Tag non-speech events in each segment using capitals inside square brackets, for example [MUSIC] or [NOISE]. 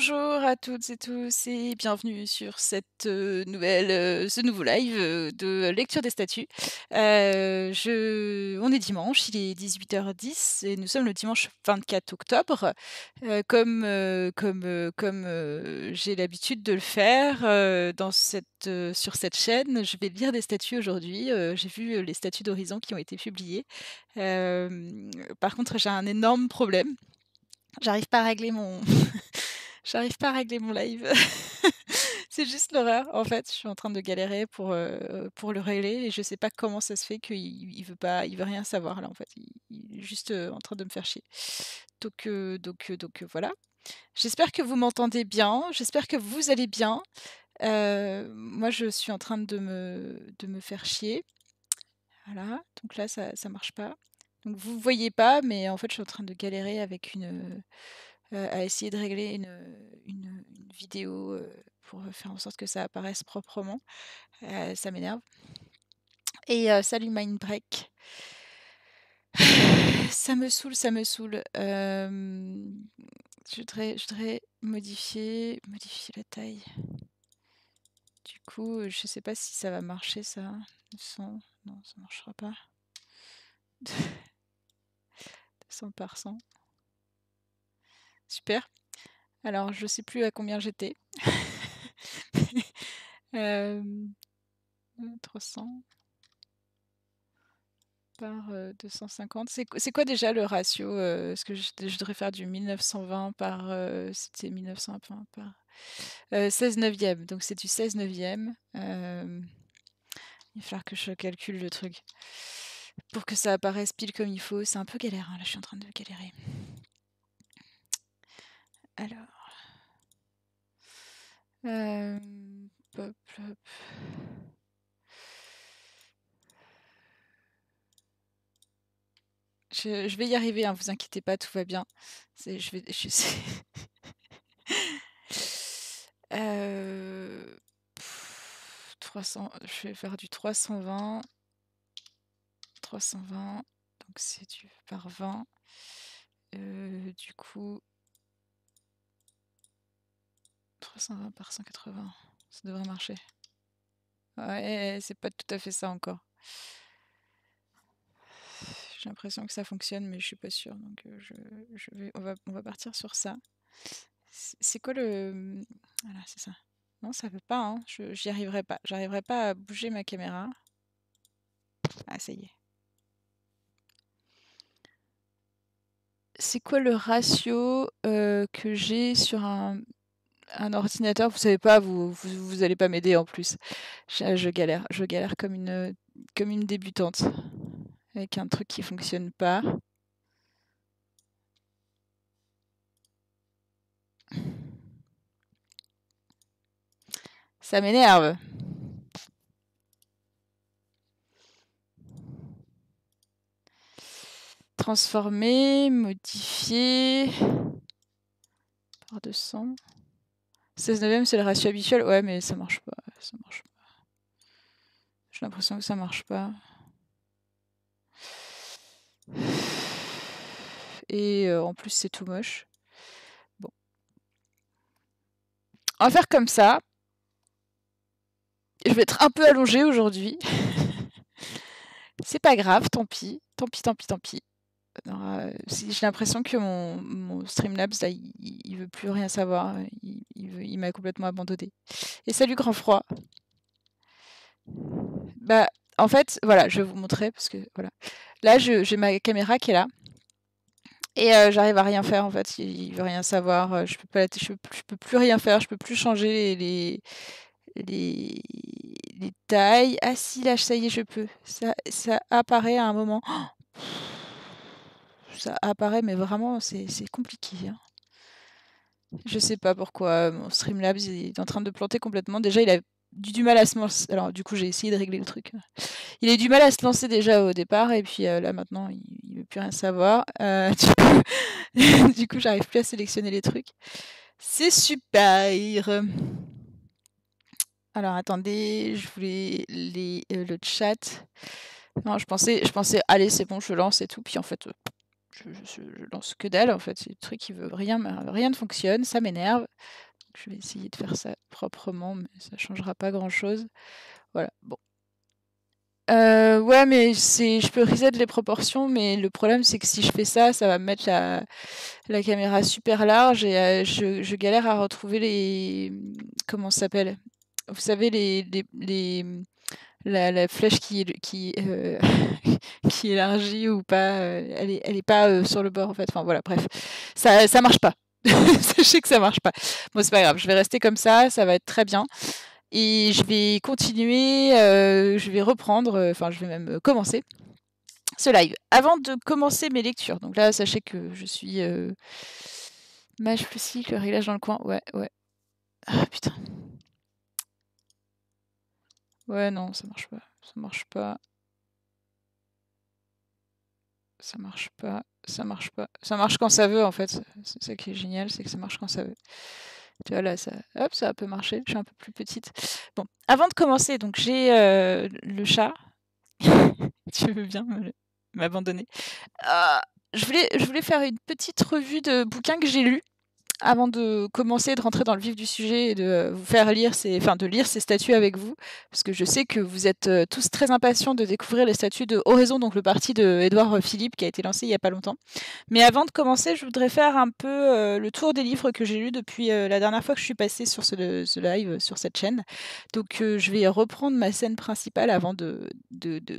Bonjour à toutes et tous et bienvenue sur cette euh, nouvelle, euh, ce nouveau live euh, de lecture des statuts. On est dimanche, il est 18h10 et nous sommes le dimanche 24 octobre. comme comme, comme j'ai l'habitude de le faire dans cette, sur cette chaîne, je vais lire des statuts aujourd'hui. j'ai vu les statuts d'Horizon qui ont été publiés. par contre, j'ai un énorme problème. J'arrive pas à régler mon... [LAUGHS] J'arrive pas à régler mon live. [LAUGHS] c'est juste l'horreur. En fait, je suis en train de galérer pour, euh, pour le régler et je sais pas comment ça se fait qu'il il veut pas, il veut rien savoir là en fait. Il, est juste euh, en train de me faire chier. Donc euh, donc donc voilà. J'espère que vous m'entendez bien. J'espère que vous allez bien. moi, je suis en train de me, de me faire chier. Voilà. Donc là, ça ne marche pas. Donc vous voyez pas, mais en fait, je suis en train de galérer avec une euh, à essayer de régler une, euh, vidéo euh, pour faire en sorte que ça apparaisse proprement. ça m'énerve. Et salut Mindbreak. [SIGHS] ça me saoule, ça me saoule. je, voudrais, modifier, modifier la taille. Du coup, je ne sais pas si ça va marcher ça. non, ça ne marchera pas. 200 [LAUGHS] par 100. Super. Alors, je sais plus à combien j'étais. 300 [LAUGHS] par 250. C'est quoi déjà le ratio Est-ce que je, je, devrais faire du 1920 par... C'était 1920 par... 16 neuvième. Donc c'est du 16 neuvième. il va falloir que je calcule le truc. Pour que ça apparaisse pile comme il faut. C'est un peu galère. Hein. Là, je suis en train de galérer. Alors. Euh, Je, vais y arriver, hein, vous inquiétez pas, tout va bien. Je vais, je 300, [LAUGHS] euh, je vais faire du 320. 320, donc c'est du par 20. Euh, du coup, 320 par 180. Ça devrait marcher. Ouais, c'est pas tout à fait ça encore. J'ai l'impression que ça fonctionne, mais je suis pas sûre. Donc euh, je, vais, on, va, partir sur ça. C'est quoi le... Voilà, c'est ça. Non, ça veut pas, hein. J'y arriverai pas. J'arriverai pas à bouger ma caméra. Ah, ça y est. C'est quoi le ratio euh, que j'ai sur un un ordinateur, vous savez pas, vous vous, allez pas m'aider en plus. Je, galère, je galère comme une débutante avec un truc qui fonctionne pas. Ça m'énerve. Transformer, modifier, par de sang. 16 neuvième, c'est le ratio habituel. Ouais, mais ça marche pas. Ça marche pas. J'ai l'impression que ça marche pas. Et euh, en plus, c'est tout moche. Bon. On va faire comme ça. Je vais être un peu allongée aujourd'hui. [LAUGHS] c'est pas grave, tant pis. Tant pis, tant pis, tant pis. Euh, j'ai l'impression que mon, Streamlabs, là, il, veut plus rien savoir. Euh, il, m'a complètement abandonné. Et salut, Grand Froid. Bah, en fait, voilà, je vais vous montrer parce que voilà. Là, j'ai ma caméra qui est là. Et euh, j'arrive à rien faire en fait, il, veut rien savoir, je peux pas je, peux, plus rien faire, je peux plus changer les, les tailles. Ah si, là, ça y est, je peux. Ça, apparaît à un moment. Oh, ça apparaît, mais vraiment, c'est compliqué. Hein. Je sais pas pourquoi euh, mon Streamlabs est en train de planter complètement. Déjà, il a du, mal à se lancer. Alors, du coup, j'ai essayé de régler le truc. Il a du mal à se lancer déjà au départ, et puis euh, là, maintenant, il ne veut plus rien savoir. Euh, [LAUGHS] [LAUGHS] du coup, j'arrive plus à sélectionner les trucs. C'est super! Alors, attendez, je voulais le chat. Non, je pensais, je pensais, allez, c'est bon, je lance et tout. Puis en fait, je, lance que dalle en fait. C'est le truc qui veut rien, rien ne fonctionne, ça m'énerve. Je vais essayer de faire ça proprement, mais ça changera pas grand chose. Voilà, bon. Euh, ouais, mais c'est, je peux reset les proportions, mais le problème c'est que si je fais ça, ça va mettre la, caméra super large et euh, je, galère à retrouver les, comment ça s'appelle Vous savez les, les la, la, flèche qui, qui, euh, [LAUGHS] qui élargit ou pas, euh, elle n'est elle est pas euh, sur le bord en fait. Enfin voilà, bref, ça ça marche pas. [LAUGHS] Sachez que ça marche pas. Bon, c'est pas grave, je vais rester comme ça, ça va être très bien. Et je vais continuer, je vais reprendre, enfin je vais même commencer ce live. Avant de commencer mes lectures, donc là sachez que je suis mage plus le réglage dans le coin, ouais, ouais. Ah putain. Ouais, non, ça marche pas. Ça marche pas. Ça marche pas. Ça marche pas. Ça marche quand ça veut, en fait. C'est ça qui est génial, c'est que ça marche quand ça veut. Tu vois, là, ça, hop, ça a un peu marché. Je suis un peu plus petite. Bon, avant de commencer, donc j'ai euh, le chat. [LAUGHS] tu veux bien m'abandonner. Ah, je, voulais, je voulais faire une petite revue de bouquins que j'ai lu avant de commencer, de rentrer dans le vif du sujet et de vous faire lire ces, enfin, de lire ces statuts avec vous, parce que je sais que vous êtes euh, tous très impatients de découvrir les statuts de Horizon, donc le parti de Édouard Philippe qui a été lancé il n'y a pas longtemps. Mais avant de commencer, je voudrais faire un peu euh, le tour des livres que j'ai lus depuis euh, la dernière fois que je suis passée sur ce, live, sur cette chaîne. Donc je vais reprendre ma scène principale avant de,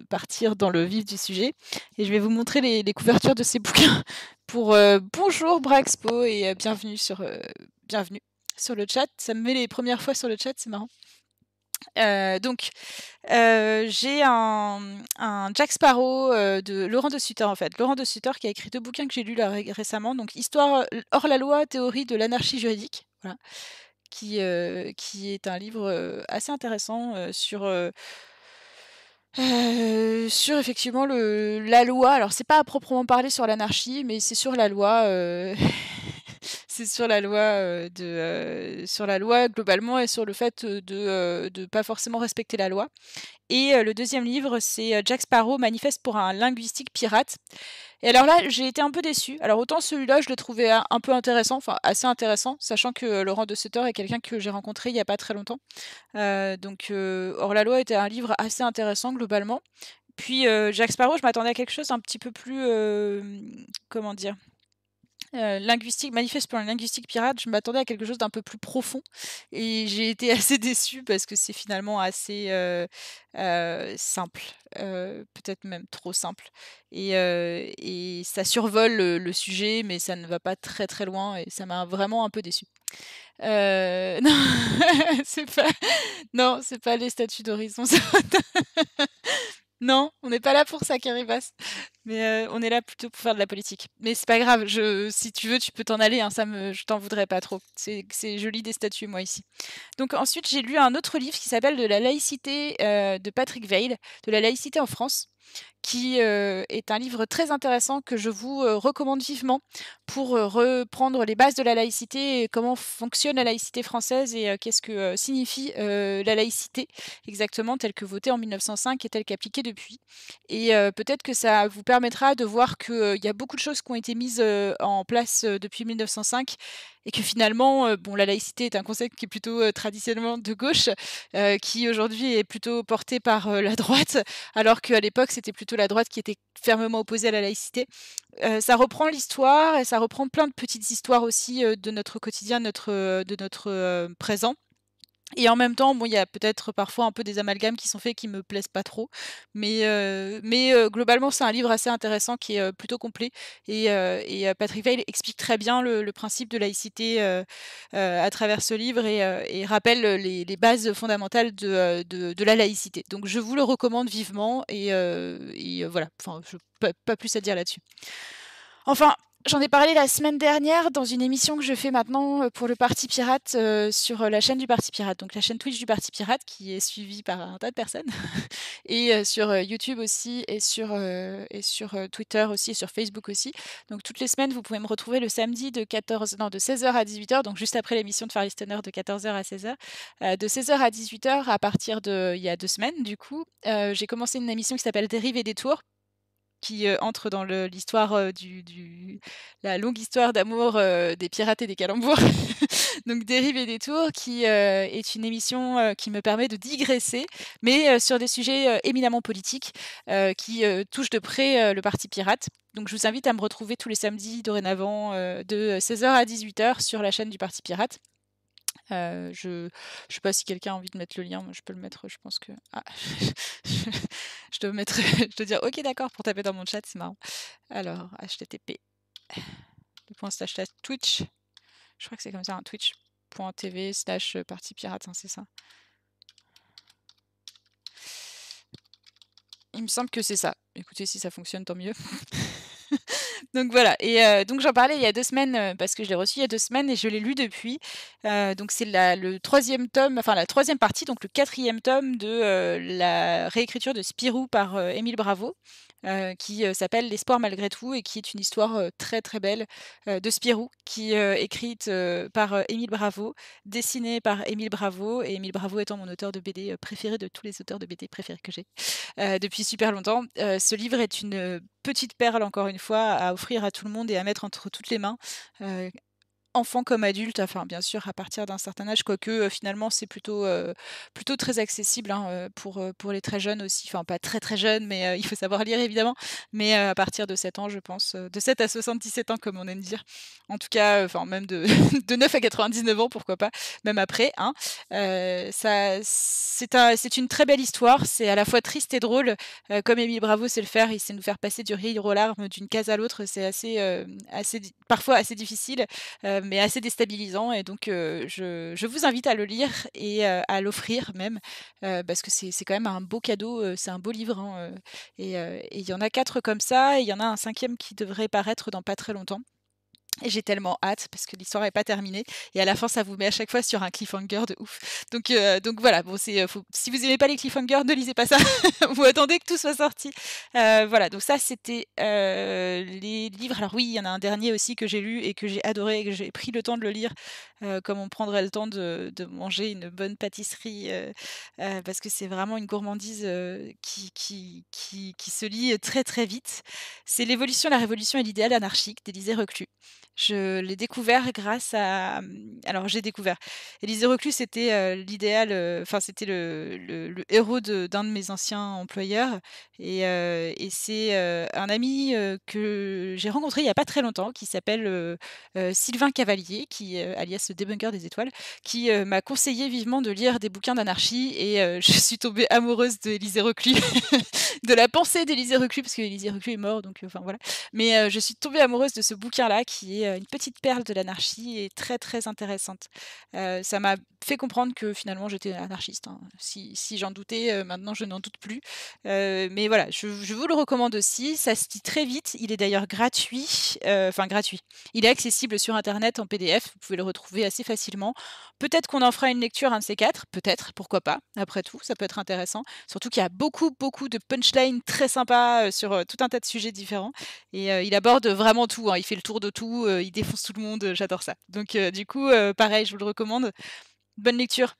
partir dans le vif du sujet et je vais vous montrer les couvertures de ces [LAUGHS] bouquins pour euh, bonjour Braxpo et euh, bienvenue sur euh, bienvenue sur le chat. Ça me met les premières fois sur le chat, c'est marrant. donc, j'ai un, Jack Sparrow de Laurent de Sutter, en fait. Laurent de Sutter qui a écrit deux bouquins que j'ai lus récemment. Donc, Histoire hors la loi, théorie de l'anarchie juridique. Voilà. Qui, qui est un livre assez intéressant sur euh, sur effectivement le, la loi. Alors c'est pas à proprement parler sur l'anarchie, mais c'est sur la loi. Euh, [LAUGHS] c'est sur la loi euh, de sur la loi globalement et sur le fait de ne pas forcément respecter la loi. Et le deuxième livre, c'est Jack Sparrow manifeste pour un linguistique pirate. Et alors là, j'ai été un peu déçu. Alors autant celui-là, je le trouvais un peu intéressant, enfin assez intéressant, sachant que euh, Laurent de Sutter est quelqu'un que j'ai rencontré il n'y a pas très longtemps. Euh, donc euh, la loi était un livre assez intéressant globalement. Puis Jacques Sparrow, je m'attendais à quelque chose un petit peu plus, comment dire, euh, linguistique, manifeste pour la linguistique pirate, je m'attendais à quelque chose d'un peu plus profond et j'ai été [LAUGHS] assez déçue parce que c'est finalement assez euh, euh, simple, peut-être même trop simple. Et, ça survole le, sujet, mais ça ne va pas très très loin et ça m'a vraiment un peu déçue. [LAUGHS] non, c'est pas, non, c'est pas les statues d'horizon. Non, on n'est pas là pour ça, Caribas. Mais euh, on est là plutôt pour faire de la politique. Mais c'est pas grave. si tu veux, tu peux t'en aller. Hein, ça je t'en voudrais pas trop. C'est, joli des statues, moi ici. Donc ensuite, j'ai lu un autre livre qui s'appelle De la laïcité euh, de Patrick Veil, de la laïcité en France qui euh, est un livre très intéressant que je vous euh, recommande vivement pour euh, reprendre les bases de la laïcité, et comment fonctionne la laïcité française et qu'est-ce que signifie la laïcité exactement telle que votée en 1905 et telle qu'appliquée depuis. Et peut-être que ça vous permettra de voir qu'il y a beaucoup de choses qui ont été mises en place depuis 1905 et que finalement, bon, la laïcité est un concept qui est plutôt traditionnellement de gauche, qui aujourd'hui est plutôt porté par la droite, alors qu'à l'époque, c'était plutôt la droite qui était fermement opposée à la laïcité. Euh, ça reprend l'histoire et ça reprend plein de petites histoires aussi euh, de notre quotidien, notre, de notre euh, présent. Et en même temps, bon, il y a peut-être parfois un peu des amalgames qui sont faits qui me plaisent pas trop, mais mais globalement, c'est un livre assez intéressant qui est plutôt complet et, Patrick Veil explique très bien le, principe de laïcité à travers ce livre et, rappelle les, bases fondamentales de, la laïcité. Donc, je vous le recommande vivement et, voilà, enfin, je, pas plus à dire là-dessus. Enfin, J'en ai parlé la semaine dernière dans une émission que je fais maintenant euh, pour le Parti Pirate euh, sur euh, la chaîne du Parti Pirate, donc la chaîne Twitch du Parti Pirate qui est suivie par un tas de personnes, [LAUGHS] et sur YouTube aussi, et sur, et sur Twitter aussi, et sur Facebook aussi. Donc toutes les semaines, vous pouvez me retrouver le samedi de, 14, non, de 16h à 18h, donc juste après l'émission de Faris Stoner de 14h à 16h. de 16h à 18h, à partir de il y a deux semaines, du coup, j'ai commencé une émission qui s'appelle Dérive et détour qui euh, entre dans l'histoire euh, du, la longue histoire d'amour euh, des pirates et des calembours, [LAUGHS] donc dérive et détour, qui est une émission qui me permet de digresser, mais sur des sujets éminemment politiques qui touchent de près le parti pirate. Donc je vous invite à me retrouver tous les samedis dorénavant de 16h à 18h sur la chaîne du parti pirate. Euh, je ne sais pas si quelqu'un a envie de mettre le lien, moi je peux le mettre, je pense que... Ah, [LAUGHS] je te mettrai, je te dire, ok d'accord, pour taper dans mon chat, c'est marrant. Alors, http, twitch, je crois que c'est comme ça, hein, twitch.tv slash partie pirate, hein, c'est ça. Il me semble que c'est ça. Écoutez, si ça fonctionne, tant mieux. [LAUGHS] donc voilà. Et euh, donc j'en parlais il y a deux semaines euh, parce que je l'ai reçu il y a deux semaines et je l'ai lu depuis. Euh, donc c'est le troisième tome, enfin la troisième partie, donc le quatrième tome de la réécriture de Spirou par Émile Bravo. Euh, qui euh, s'appelle L'espoir malgré tout et qui est une histoire euh, très très belle de Spirou, qui est écrite par Émile Bravo, dessinée par Émile Bravo, et Émile Bravo étant mon auteur de BD préféré de tous les auteurs de BD préférés que j'ai depuis super longtemps. ce livre est une petite perle encore une fois à offrir à tout le monde et à mettre entre toutes les mains enfant comme adulte, enfin bien sûr à partir d'un certain âge, quoique finalement c'est plutôt, plutôt très accessible hein, pour, pour les très jeunes aussi, enfin pas très très jeunes, mais il faut savoir lire évidemment, mais à partir de 7 ans je pense, de 7 à 77 ans comme on aime dire, en tout cas, enfin même de, [LAUGHS] de 9 à 99 ans pourquoi pas, même après, hein. ça, c'est, une très belle histoire, c'est à la fois triste et drôle, comme Émile Bravo sait le faire, il sait nous faire passer du rire aux larmes d'une case à l'autre, c'est assez, assez, parfois assez difficile mais assez déstabilisant. Et donc, euh, je, vous invite à le lire et euh, à l'offrir même, euh, parce que c'est quand même un beau cadeau, c'est un beau livre. Hein, et il y en a quatre comme ça, et il y en a un cinquième qui devrait paraître dans pas très longtemps et j'ai tellement hâte parce que l'histoire n'est pas terminée et à la fin ça vous met à chaque fois sur un cliffhanger de ouf. Donc euh, donc voilà, bon c'est euh, si vous n'aimez pas les cliffhangers, ne lisez pas ça. [LAUGHS] vous attendez que tout soit sorti. Euh, voilà, donc ça c'était les livres. Alors oui, il y en a un dernier aussi que j'ai lu et que j'ai adoré et que j'ai pris le temps de le lire comme on prendrait le temps de, manger une bonne pâtisserie parce que c'est vraiment une gourmandise qui, qui, qui se lit très très vite. C'est l'évolution, la révolution et l'idéal anarchique d'Élisée Reclus. Je l'ai découvert grâce à. Mmh, alors, j'ai découvert. Élisée Reclus, c'était l'idéal, enfin, c'était le, héros d'un de, mes anciens employeurs. Et, c'est un ami que j'ai rencontré il n'y a pas très longtemps, qui s'appelle Sylvain Cavalier, qui, alias le débunker des étoiles, qui m'a conseillé vivement de lire des bouquins d'anarchie. Et [LAUGHS] je suis tombée amoureuse d'Élisée Reclus, [LAUGHS] de la pensée d'Élisée Reclus, parce que Reclus est mort, donc enfin voilà. Mais je suis tombée amoureuse de ce bouquin-là qui est une petite perle de l'anarchie est très très intéressante. Euh, ça m'a fait comprendre que finalement j'étais anarchiste. Hein. Si, j'en doutais, euh, maintenant je n'en doute plus. Euh, mais voilà, je, vous le recommande aussi. Ça se dit très vite. Il est d'ailleurs gratuit. Euh, enfin, gratuit. Il est accessible sur Internet en PDF. Vous pouvez le retrouver assez facilement. Peut-être qu'on en fera une lecture, un de ces quatre. Peut-être, pourquoi pas. Après tout, ça peut être intéressant. Surtout qu'il y a beaucoup, beaucoup de punchlines très sympas sur tout un tas de sujets différents. Et il aborde vraiment tout. Hein. Il fait le tour de tout. il défonce tout le monde. J'adore ça. Donc, du coup, pareil, je vous le recommande bonne lecture.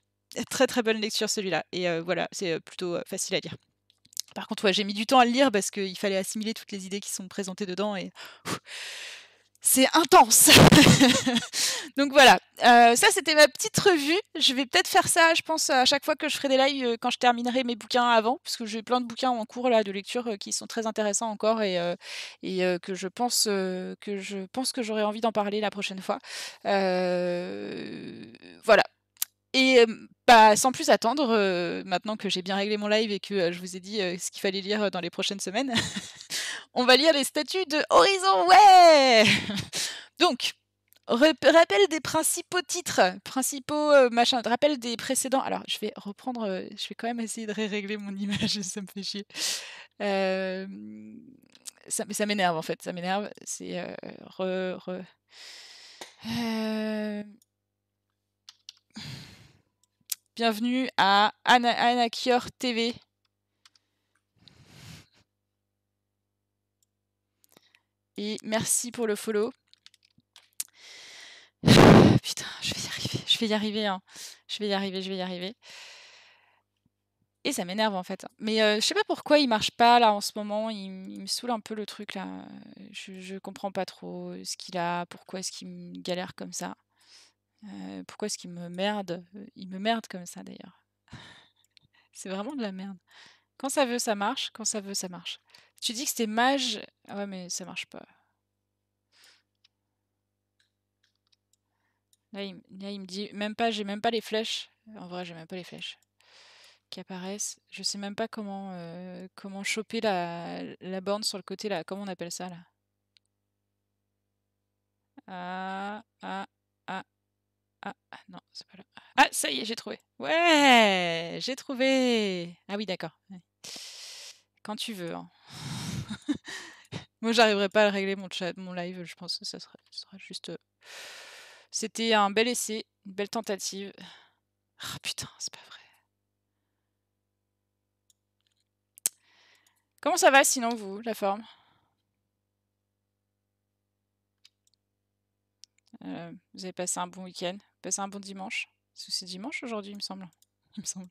Très très bonne lecture celui-là. Et euh, voilà, c'est euh, plutôt euh, facile à lire. Par contre, j'ai mis du temps à le lire parce qu'il fallait assimiler toutes les idées qui sont présentées dedans et c'est intense. [LAUGHS] Donc voilà, ça c'était ma petite revue. Je vais peut-être faire ça, je pense, à chaque fois que je ferai des lives quand je terminerai mes bouquins avant, parce que j'ai plein de bouquins en cours là de lecture qui sont très intéressants encore et, que je pense que je pense que j'aurai envie d'en parler la prochaine fois. voilà, et bah, sans plus attendre, euh, maintenant que j'ai bien réglé mon live et que euh, je vous ai dit euh, ce qu'il fallait lire dans les prochaines semaines, [LAUGHS] on va lire les statuts de Horizon. Ouais [LAUGHS] Donc, rappel des principaux titres, principaux machins, rappel des précédents. Alors, je vais reprendre, je vais quand même essayer de ré régler mon [LAUGHS] image, ça me fait chier. ça, ça m'énerve en fait, ça m'énerve. C'est re... Bienvenue à Ana TV. Et merci pour le follow. [SIGHS] Putain, je vais y arriver, je vais y arriver, hein. je vais y arriver, je vais y arriver. Et ça m'énerve en fait. Mais je euh, je sais pas pourquoi il marche pas là en ce moment. Il, me saoule un peu le truc là. Je, ne comprends pas trop ce qu'il a, pourquoi est-ce qu'il galère comme ça. Euh, pourquoi est-ce qu'il me merde euh, Il me merde comme ça d'ailleurs. [LAUGHS] c'est vraiment de la merde. Quand ça veut, ça marche. Quand ça veut, ça marche. Tu dis que c'était mage. Ah ouais, mais ça marche pas. Là, il, me dit même pas, j'ai même pas les flèches. En vrai, j'ai même pas les flèches qui apparaissent. Je sais même pas comment, euh, comment choper la, la, borne sur le côté là. Comment on appelle ça là Ah, ah, ah, ah, ah, non, c'est pas là. Ah, ça y est, j'ai trouvé. Ouais, j'ai trouvé. Ah oui, d'accord. Quand tu veux. Hein. [LAUGHS] Moi, j'arriverai pas à régler mon chat, mon live. Je pense que ça sera, juste. Euh, c'était un bel essai, une belle tentative. Ah putain, c'est pas vrai. Comment ça va sinon vous, la forme Euh, vous avez passé un bon week-end, passé un bon dimanche. c'est dimanche aujourd'hui, il me semble. [LAUGHS] Il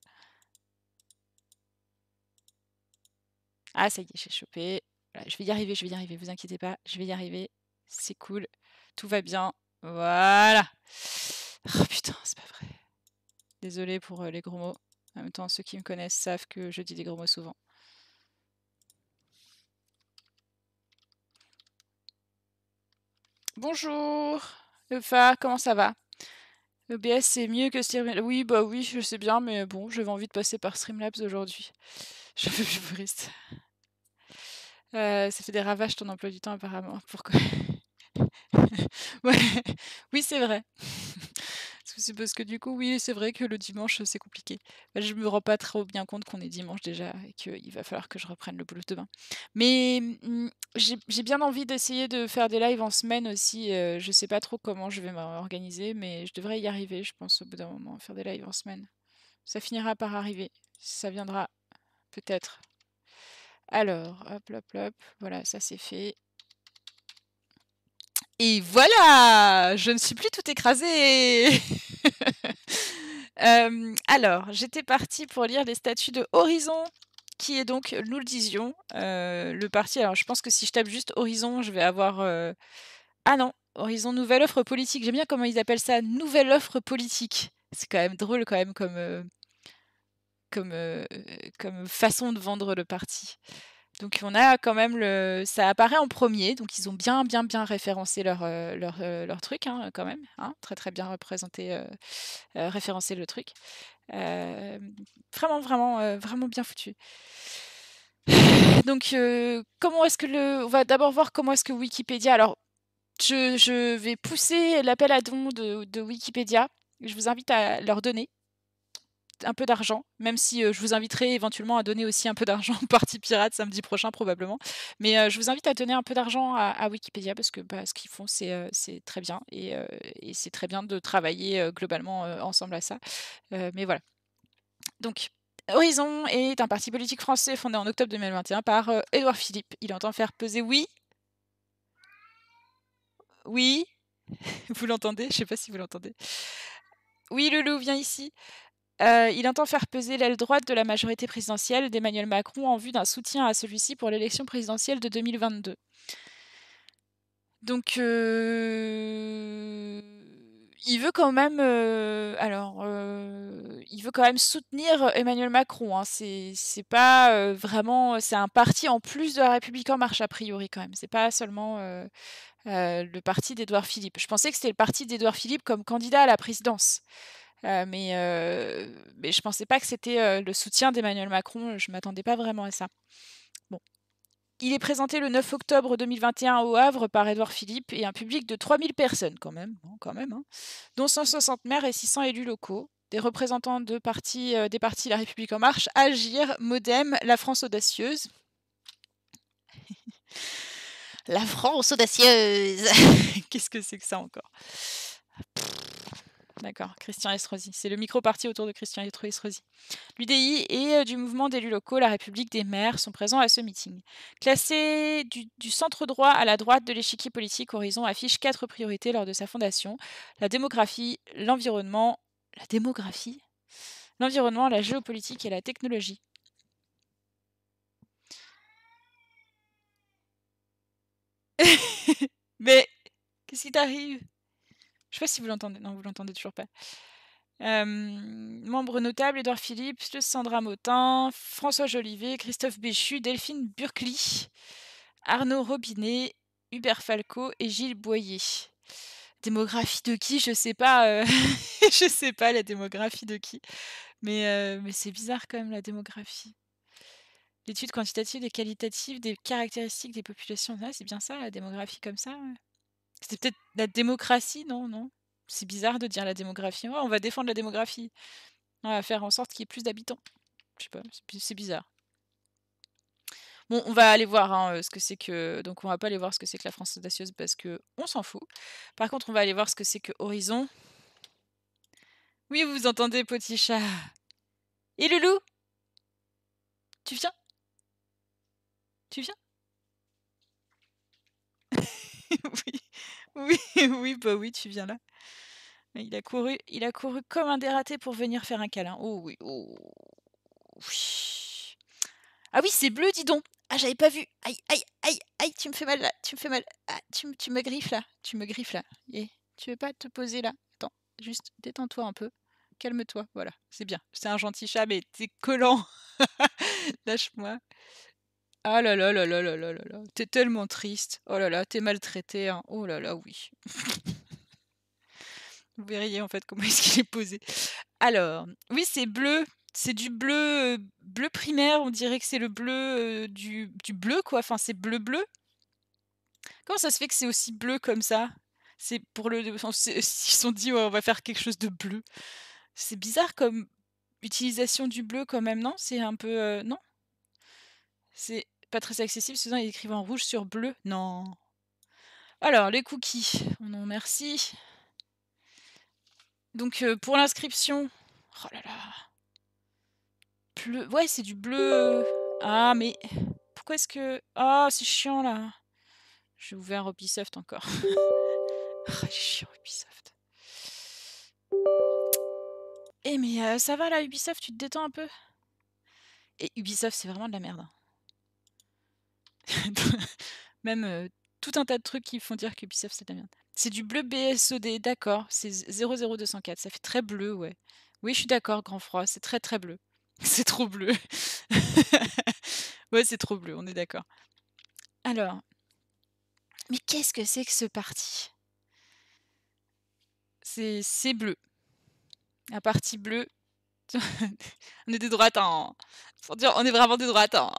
Ah, ça y est, j'ai chopé. je vais y arriver, je vais y arriver, vous inquiétez pas, je vais y arriver. C'est cool, tout va bien. Voilà. Oh putain, c'est pas vrai. Désolée pour euh, les gros mots. En même temps, ceux qui me connaissent savent que je dis des gros mots souvent. Bonjour le phare, comment ça va Le BS, c'est mieux que Streamlabs. Oui, bah oui, je sais bien, mais bon, j'avais envie de passer par Streamlabs aujourd'hui. [LAUGHS] Je veux plus euh, ça fait des ravages ton emploi du temps, apparemment. Pourquoi [LAUGHS] Oui, c'est vrai. [LAUGHS] c'est parce que du coup, oui, c'est vrai que le dimanche, c'est compliqué. Bah, je me rends pas trop bien compte qu'on est dimanche déjà et qu'il va falloir que je reprenne le boulot demain. Mais mmh, j'ai bien envie d'essayer de faire des lives en semaine aussi. Euh, je sais pas trop comment je vais m'organiser, mais je devrais y arriver, je pense, au bout d'un moment, faire des lives en semaine. Ça finira par arriver. Ça viendra, peut-être. Alors, hop, hop, hop. Voilà, ça c'est fait. Et voilà Je ne suis plus tout écrasée [LAUGHS] [LAUGHS] alors, j'étais partie pour lire les statuts de Horizon, qui est donc nous le disions, le parti. Alors, je pense que si je tape juste Horizon, je vais avoir. Ah non, Horizon Nouvelle Offre Politique. J'aime bien comment ils appellent ça, Nouvelle Offre Politique. C'est quand même drôle, quand même, comme, comme, comme façon de vendre le parti. Donc on a quand même le, ça apparaît en premier, donc ils ont bien bien bien référencé leur euh, euh, leur, truc hein, quand même, hein. très très bien représenté, euh, référencé le truc, vraiment vraiment vraiment bien foutu. [SIGHS] Donc comment est-ce que le, on va d'abord voir comment est-ce que Wikipédia. Alors je, vais pousser l'appel à don de Wikipédia. Je vous invite à leur donner un peu d'argent, même si euh, je vous inviterai éventuellement à donner aussi un peu d'argent [LAUGHS] au Parti Pirate samedi prochain probablement. Mais euh, je vous invite à donner un peu d'argent à, Wikipédia parce que bah, ce qu'ils font, c'est euh, très bien et, c'est très bien de travailler globalement ensemble à ça. mais voilà. Donc, Horizon est un parti politique français fondé en octobre 2021 par Édouard Philippe. Il entend faire peser oui. Oui. [LAUGHS] Vous l'entendez Je ne sais pas si vous l'entendez. Oui, Loulou, viens ici. Euh, il entend faire peser l'aile droite de la majorité présidentielle d'Emmanuel Macron en vue d'un soutien à celui-ci pour l'élection présidentielle de 2022. Donc, euh, il veut quand même, euh, il veut quand même soutenir Emmanuel Macron. Hein. C'est, pas vraiment, c'est un parti en plus de la République en marche a priori quand même. C'est pas seulement le parti d'Édouard Philippe. Je pensais que c'était le parti d'Édouard Philippe comme candidat à la présidence. Euh, mais, euh, mais je pensais pas que c'était euh, le soutien d'Emmanuel Macron. Je m'attendais pas vraiment à ça. Bon. Il est présenté le 9 octobre 2021 au Havre par Edouard Philippe et un public de 3000 personnes, quand même, quand même hein. dont 160 maires et 600 élus locaux, des représentants de partis, euh, des partis La République En Marche, Agir, Modem, La France Audacieuse. La France audacieuse [LAUGHS] Qu'est-ce que c'est que ça encore D'accord, Christian Estrosi. C'est le micro-parti autour de Christian Estrosi. L'UDI et euh, du mouvement d'élus locaux, la République des maires, sont présents à ce meeting. Classé du, du centre droit à la droite de l'échiquier politique, Horizon affiche quatre priorités lors de sa fondation la démographie, l'environnement, la démographie, l'environnement, la géopolitique et la technologie. [LAUGHS] Mais qu'est-ce qui t'arrive je sais pas si vous l'entendez. Non, vous l'entendez toujours pas. Euh, membres notables Édouard Philippe, Sandra Motin, François Jolivet, Christophe Béchu, Delphine Burcli, Arnaud Robinet, Hubert Falco et Gilles Boyer. Démographie de qui Je sais pas. Euh, [LAUGHS] je sais pas la démographie de qui. Euh, mais, c'est bizarre quand même la démographie. L'étude quantitative et qualitative des caractéristiques des populations. c'est bien ça, la démographie comme ça. C'était peut-être la démocratie, non Non C'est bizarre de dire la démographie. on va défendre la démographie. On va faire en sorte qu'il y ait plus d'habitants. Je sais pas, c'est bizarre. Bon, on va aller voir hein, euh, ce que c'est que. Donc, on va pas aller voir ce que c'est que la France audacieuse parce que on s'en fout. Par contre, on va aller voir ce que c'est que Horizon. Oui, vous entendez, petit chat. Et Loulou Tu viens Tu viens [LAUGHS] oui, oui, oui, bah oui, tu viens là. Il a couru, il a couru comme un dératé pour venir faire un câlin. Oh oui, oh Ah oui, c'est bleu, dis donc. Ah, j'avais pas vu. Aïe, aïe, aïe, aïe, tu me fais mal là, tu me fais mal. Ah, tu, me griffes là, tu me griffes là. Tu veux pas te poser là Attends, juste détends-toi un peu. Calme-toi, voilà, c'est bien. C'est un gentil chat, mais t'es collant. [LAUGHS] Lâche-moi. Ah là là là là là là là là, t'es tellement triste. Oh là là, t'es maltraité. Hein. Oh là là, oui. [LAUGHS] Vous verriez en fait comment [LAUGHS] est-ce qu'il est posé. Alors, oui, c'est bleu. C'est du bleu euh, bleu primaire. On dirait que c'est le bleu euh, du, bleu quoi. Enfin, c'est bleu bleu. Comment ça se fait que c'est aussi bleu comme ça C'est pour le. [LAUGHS] Ils sont dit on va faire quelque chose de bleu. C'est bizarre comme utilisation du bleu quand même, non C'est un peu euh, non c'est pas très accessible, souvent ils écrivent en rouge sur bleu. Non. Alors, les cookies, oh on en Donc, euh, pour l'inscription. Oh là là. Bleu. Ouais, c'est du bleu. Ah, mais. Pourquoi est-ce que. Ah, oh, c'est chiant là. J'ai ouvert Ubisoft encore. [LAUGHS] oh, chiant Ubisoft. Eh, mais euh, ça va là, Ubisoft, tu te détends un peu Et Ubisoft, c'est vraiment de la merde. Hein. [LAUGHS] Même tout un tas de trucs qui font dire que Ubisoft c'est de la merde. C'est du bleu BSOD, d'accord, c'est 00204, ça fait très bleu, ouais. Oui, je suis d'accord, Grand Froid, c'est très très bleu. [LAUGHS] C'est trop bleu. [LAUGHS] ouais, c'est trop bleu, on est d'accord. Alors, mais qu'est-ce que c'est que ce parti C'est bleu. Un parti bleu. on est des droites, en. on est vraiment des droites, en.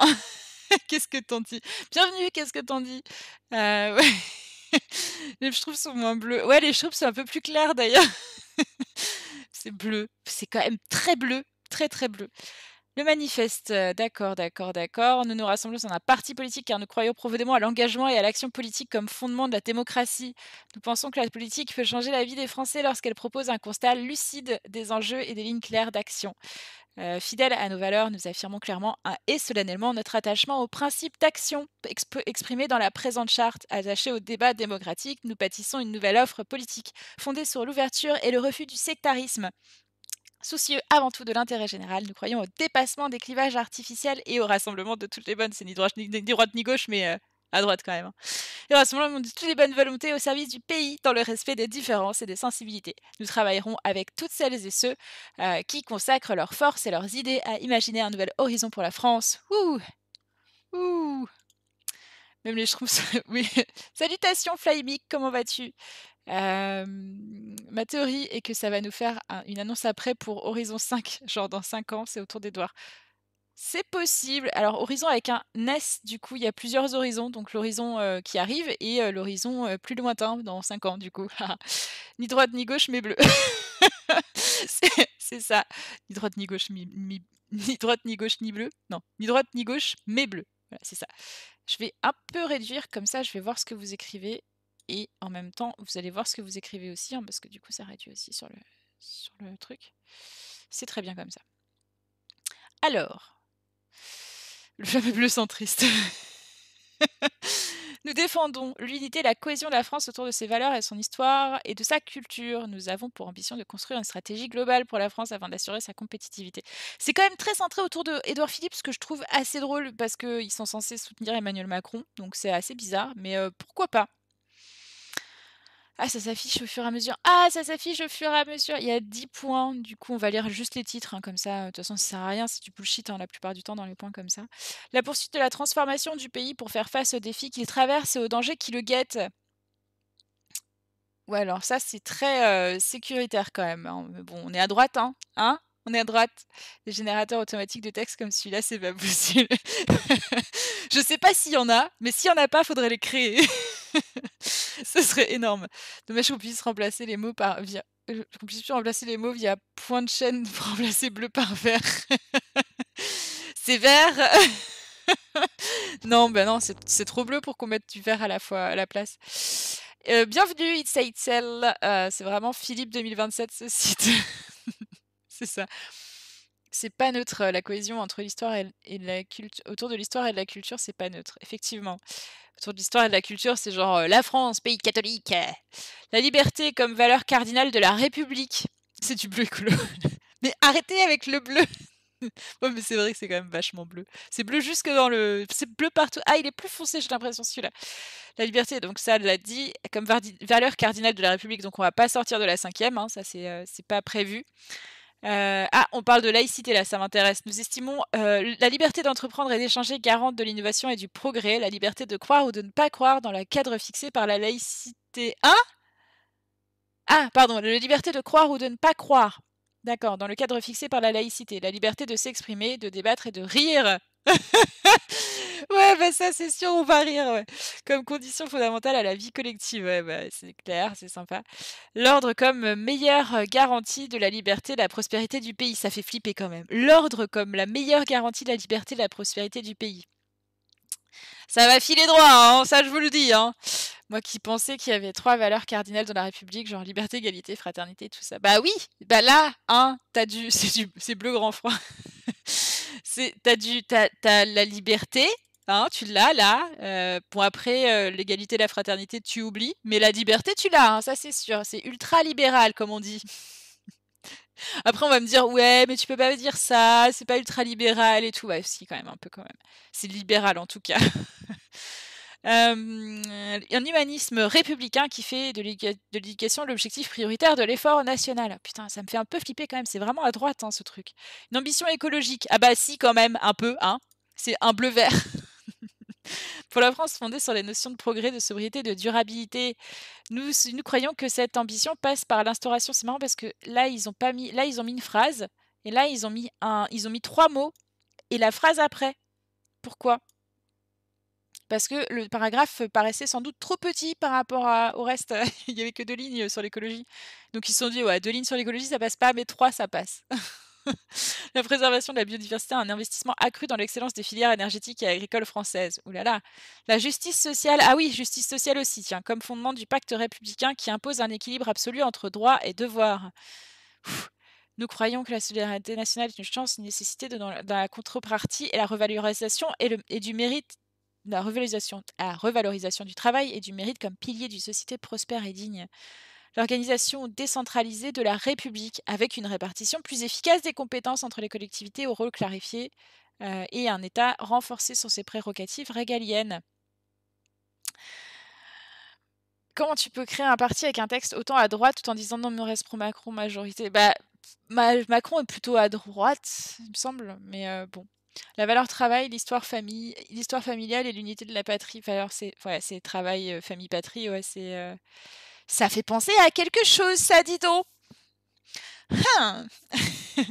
[LAUGHS] qu'est-ce que t'en dis Bienvenue, qu'est-ce que t'en dis euh, [LAUGHS] ouais. Les schtroumpfs sont moins bleus. Ouais, les schtroumpfs sont un peu plus clairs d'ailleurs. [LAUGHS] c'est bleu. C'est quand même très bleu. Très très bleu. Le manifeste, d'accord, d'accord, d'accord. Nous nous rassemblons dans un parti politique car nous croyons profondément à l'engagement et à l'action politique comme fondement de la démocratie. Nous pensons que la politique peut changer la vie des Français lorsqu'elle propose un constat lucide des enjeux et des lignes claires d'action. fidèles à nos valeurs, nous affirmons clairement et solennellement notre attachement aux principes d'action exprimés dans la présente charte. Attachés au débat démocratique, nous pâtissons une nouvelle offre politique fondée sur l'ouverture et le refus du sectarisme. Soucieux avant tout de l'intérêt général, nous croyons au dépassement des clivages artificiels et au rassemblement de toutes les bonnes, c'est ni droite ni, gauche, mais euh, à droite quand même, hein. et au rassemblement de toutes les bonnes volontés au service du pays dans le respect des différences et des sensibilités. Nous travaillerons avec toutes celles et ceux euh, qui consacrent leurs forces et leurs idées à imaginer un nouvel horizon pour la France. Ouh Ouh Même les schtroumpfs, [LAUGHS] oui. Salutations Flymic, comment vas-tu ma théorie est que ça va nous faire une annonce après pour Horizon 5, [LAUGHS] genre dans 5 ans, c'est autour d'Edouard. C'est possible. Alors Horizon avec un S, du coup, il y a plusieurs horizons, donc l'horizon euh, qui arrive et euh, l'horizon euh, plus lointain dans 5 ans, du coup. [LAUGHS] ni droite ni gauche, mais bleu. [LAUGHS] c'est ça. Ni droite ni gauche, ni droite ni gauche ni bleu. Non, ni droite ni gauche, mais bleu. Voilà, c'est ça. Je vais un peu réduire comme ça. Je vais voir ce que vous écrivez et en même temps, vous allez voir ce que vous écrivez aussi, hein, parce que du coup, ça réduit aussi sur le, sur le truc. C'est très bien comme ça. Alors, le fameux bleu centriste. [LAUGHS] Nous défendons l'unité et la cohésion de la France autour de ses valeurs et son histoire et de sa culture. Nous avons pour ambition de construire une stratégie globale pour la France afin d'assurer sa compétitivité. C'est quand même très centré autour de Edouard Philippe, ce que je trouve assez drôle parce qu'ils sont censés soutenir Emmanuel Macron, donc c'est assez bizarre, mais euh, pourquoi pas ah, ça s'affiche au fur et à mesure. Ah, ça s'affiche au fur et à mesure. Il y a 10 points. Du coup, on va lire juste les titres. Hein, comme ça, euh, de toute façon, ça sert à rien. si tu bullshit hein, la plupart du temps dans les points comme ça. La poursuite de la transformation du pays pour faire face aux défis qu'il traverse et aux dangers qui le guettent. Ouais, alors ça, c'est très euh, sécuritaire quand même. Hein. bon, on est à droite, hein Hein on est à droite. Les générateurs automatiques de texte comme celui-là, c'est pas [LAUGHS] possible. Je sais pas s'il y en a, mais s'il y en a pas, faudrait les créer. [LAUGHS] [LAUGHS] Ce serait énorme. Dommage qu'on puisse remplacer les mots par via puisse remplacer les mots via point de chaîne pour [LAUGHS] remplacer bleu par vert. c'est vert. [LAUGHS] non, ben non, c'est trop bleu pour qu'on mette du vert à la fois à la place. Euh, bienvenue, It's a Euh, c'est vraiment Philippe 2027 ce site. c'est ça c'est pas neutre la cohésion entre l'histoire et, la culture autour de l'histoire et de la culture c'est pas neutre effectivement autour de l'histoire et de la culture c'est genre la France pays catholique la liberté comme valeur cardinale de la République [LAUGHS] c'est du bleu écolo [LAUGHS] mais arrêtez avec le bleu [LAUGHS] ouais mais c'est vrai que c'est quand même vachement bleu c'est bleu jusque dans le c'est bleu partout ah il est plus foncé j'ai l'impression celui-là la liberté donc ça l'a dit comme valeur cardinale de la République donc on va pas sortir de la cinquième hein, ça c'est c'est pas prévu euh, ah, on parle de laïcité là, ça m'intéresse. Nous estimons euh, la liberté d'entreprendre et d'échanger garante de l'innovation et du progrès, la liberté de croire ou de ne pas croire dans le cadre fixé par la laïcité. Hein Ah, pardon, la liberté de croire ou de ne pas croire. D'accord, dans le cadre fixé par la laïcité, la liberté de s'exprimer, de débattre et de rire. [LAUGHS] ouais, bah ça c'est sûr, on va rire. Comme condition fondamentale à la vie collective, bah, c'est clair, c'est sympa. L'ordre comme meilleure garantie de la liberté, de la prospérité du pays, ça fait flipper quand même. L'ordre comme la meilleure garantie de la liberté, de la prospérité du pays. Ça va filer droit, hein, ça je vous le dis. Hein. Moi qui pensais qu'il y avait trois valeurs cardinales dans la République, genre liberté, égalité, fraternité, tout ça. Bah oui, bah là, hein, t'as [LAUGHS] c'est du, c'est bleu grand froid c'est, t'as, du, t'as, t'as la liberté, Hein, tu l'as là. Euh, bon, après, euh, l'égalité, la fraternité, tu oublies. Mais la liberté, tu l'as, hein, ça c'est sûr. C'est ultra libéral, comme on dit. [LAUGHS] après, on va me dire, ouais, mais tu peux pas me dire ça, c'est pas ultra libéral et tout. Bah, si, quand même, un peu quand même. C'est libéral en tout cas. [LAUGHS] Euh, un humanisme républicain qui fait de l'éducation l'objectif prioritaire de l'effort national. Putain, ça me fait un peu flipper quand même, c'est vraiment à droite hein, ce truc. Une ambition écologique, ah bah si quand même, un peu, hein. C'est un bleu-vert. [LAUGHS] Pour la France fondée sur les notions de progrès, de sobriété, de durabilité, nous, nous croyons que cette ambition passe par l'instauration. C'est marrant parce que là ils ont pas mis, là ils ont mis une phrase et là ils ont mis un, ils ont mis trois mots et la phrase après. Pourquoi parce que le paragraphe paraissait sans doute trop petit par rapport au reste. [LAUGHS] Il n'y avait que deux lignes sur l'écologie. Donc ils se sont dit, ouais, deux lignes sur l'écologie, ça passe pas, mais trois, ça passe. [LAUGHS] la préservation de la biodiversité, un investissement accru dans l'excellence des filières énergétiques et agricoles françaises. Ouh là là. La justice sociale, ah oui, justice sociale aussi, tiens, comme fondement du pacte républicain qui impose un équilibre absolu entre droit et devoir. Nous croyons que la solidarité nationale est une chance, une nécessité de, dans, la contrepartie et la revalorisation et du mérite à la revalorisation, du travail et du mérite comme pilier d'une société prospère et digne l'organisation décentralisée de la République avec une répartition plus efficace des compétences entre les collectivités au rôle clarifié euh, et un État renforcé sur ses prérogatives régaliennes. Comment tu peux créer un parti avec un texte autant à droite tout en disant non mais reste pro-Macron majorité bah, Macron est plutôt à droite, il me semble, mais euh, bon. La valeur travail, l'histoire famille, l'histoire familiale et l'unité de la patrie. c'est travail, euh, famille, patrie. Ouais, c'est euh, ça fait penser à quelque chose, ça, dit donc. Hein. [LAUGHS]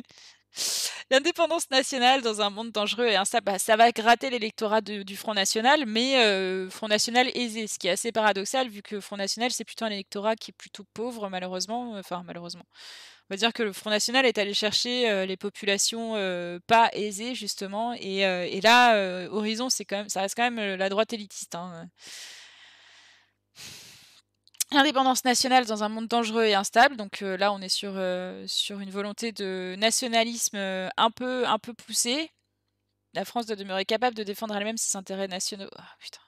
L'indépendance nationale dans un monde dangereux et bah, ça va gratter l'électorat du Front National, mais euh, Front National aisé, ce qui est assez paradoxal vu que Front National c'est plutôt un électorat qui est plutôt pauvre malheureusement, enfin malheureusement on va dire que le Front National est allé chercher euh, les populations euh, pas aisées justement, et, euh, là, Horizon, c'est quand même, ça reste quand même la droite élitiste. Hein. L'indépendance nationale dans un monde dangereux et instable. Donc là, on est sur, sur une volonté de nationalisme un, peu, un peu poussée. La France doit demeurer capable de défendre elle-même ses intérêts nationaux. Oh, putain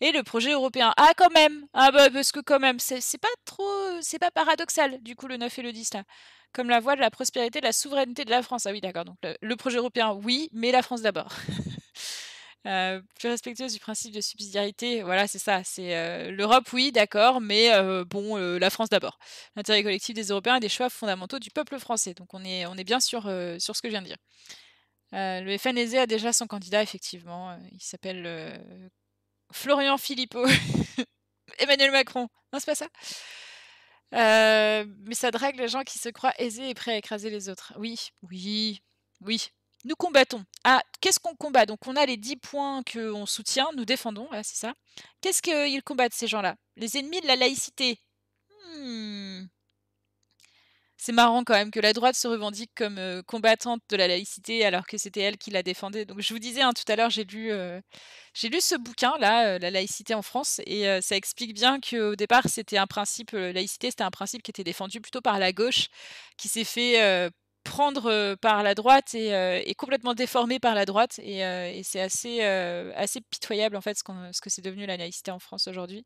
et le projet européen. Ah quand même, ah bah, parce que quand même, c'est pas trop, c'est pas paradoxal du coup le 9 et le 10 là, comme la voie de la prospérité, de la souveraineté de la France. Ah oui d'accord, donc le, projet européen oui, mais la France d'abord. [LAUGHS] Euh, plus respectueuse du principe de subsidiarité, voilà, c'est ça. C'est euh, l'Europe, oui, d'accord, mais euh, bon, la France d'abord. L'intérêt collectif des Européens et des choix fondamentaux du peuple français. Donc on est, on est bien sûr sur ce que je viens de dire. le FNZ a déjà son candidat, effectivement. Il s'appelle Florian Philippot, [LAUGHS] Emmanuel Macron. Non, c'est pas ça. Euh, mais ça drague les gens qui se croient aisés et prêts à écraser les autres. Oui, oui, oui. Nous combattons. Ah, qu'est-ce qu'on combat Donc, on a les 10 points qu'on soutient, nous défendons, c'est ça. Qu'est-ce qu'ils combattent, ces gens-là Les ennemis de la laïcité. Hmm c'est marrant quand même que la droite se revendique comme combattante de la laïcité alors que c'était elle qui la défendait. Donc je vous disais hein, tout à l'heure, j'ai lu, lu ce bouquin là, la laïcité en France, et ça explique bien qu'au départ c'était un principe, laïcité c'était un principe qui était défendu plutôt par la gauche, qui s'est fait prendre euh, par la droite euh, et, complètement déformé par la droite. Et, euh, c'est assez, assez pitoyable en fait ce, ce que c'est devenu la laïcité en France aujourd'hui.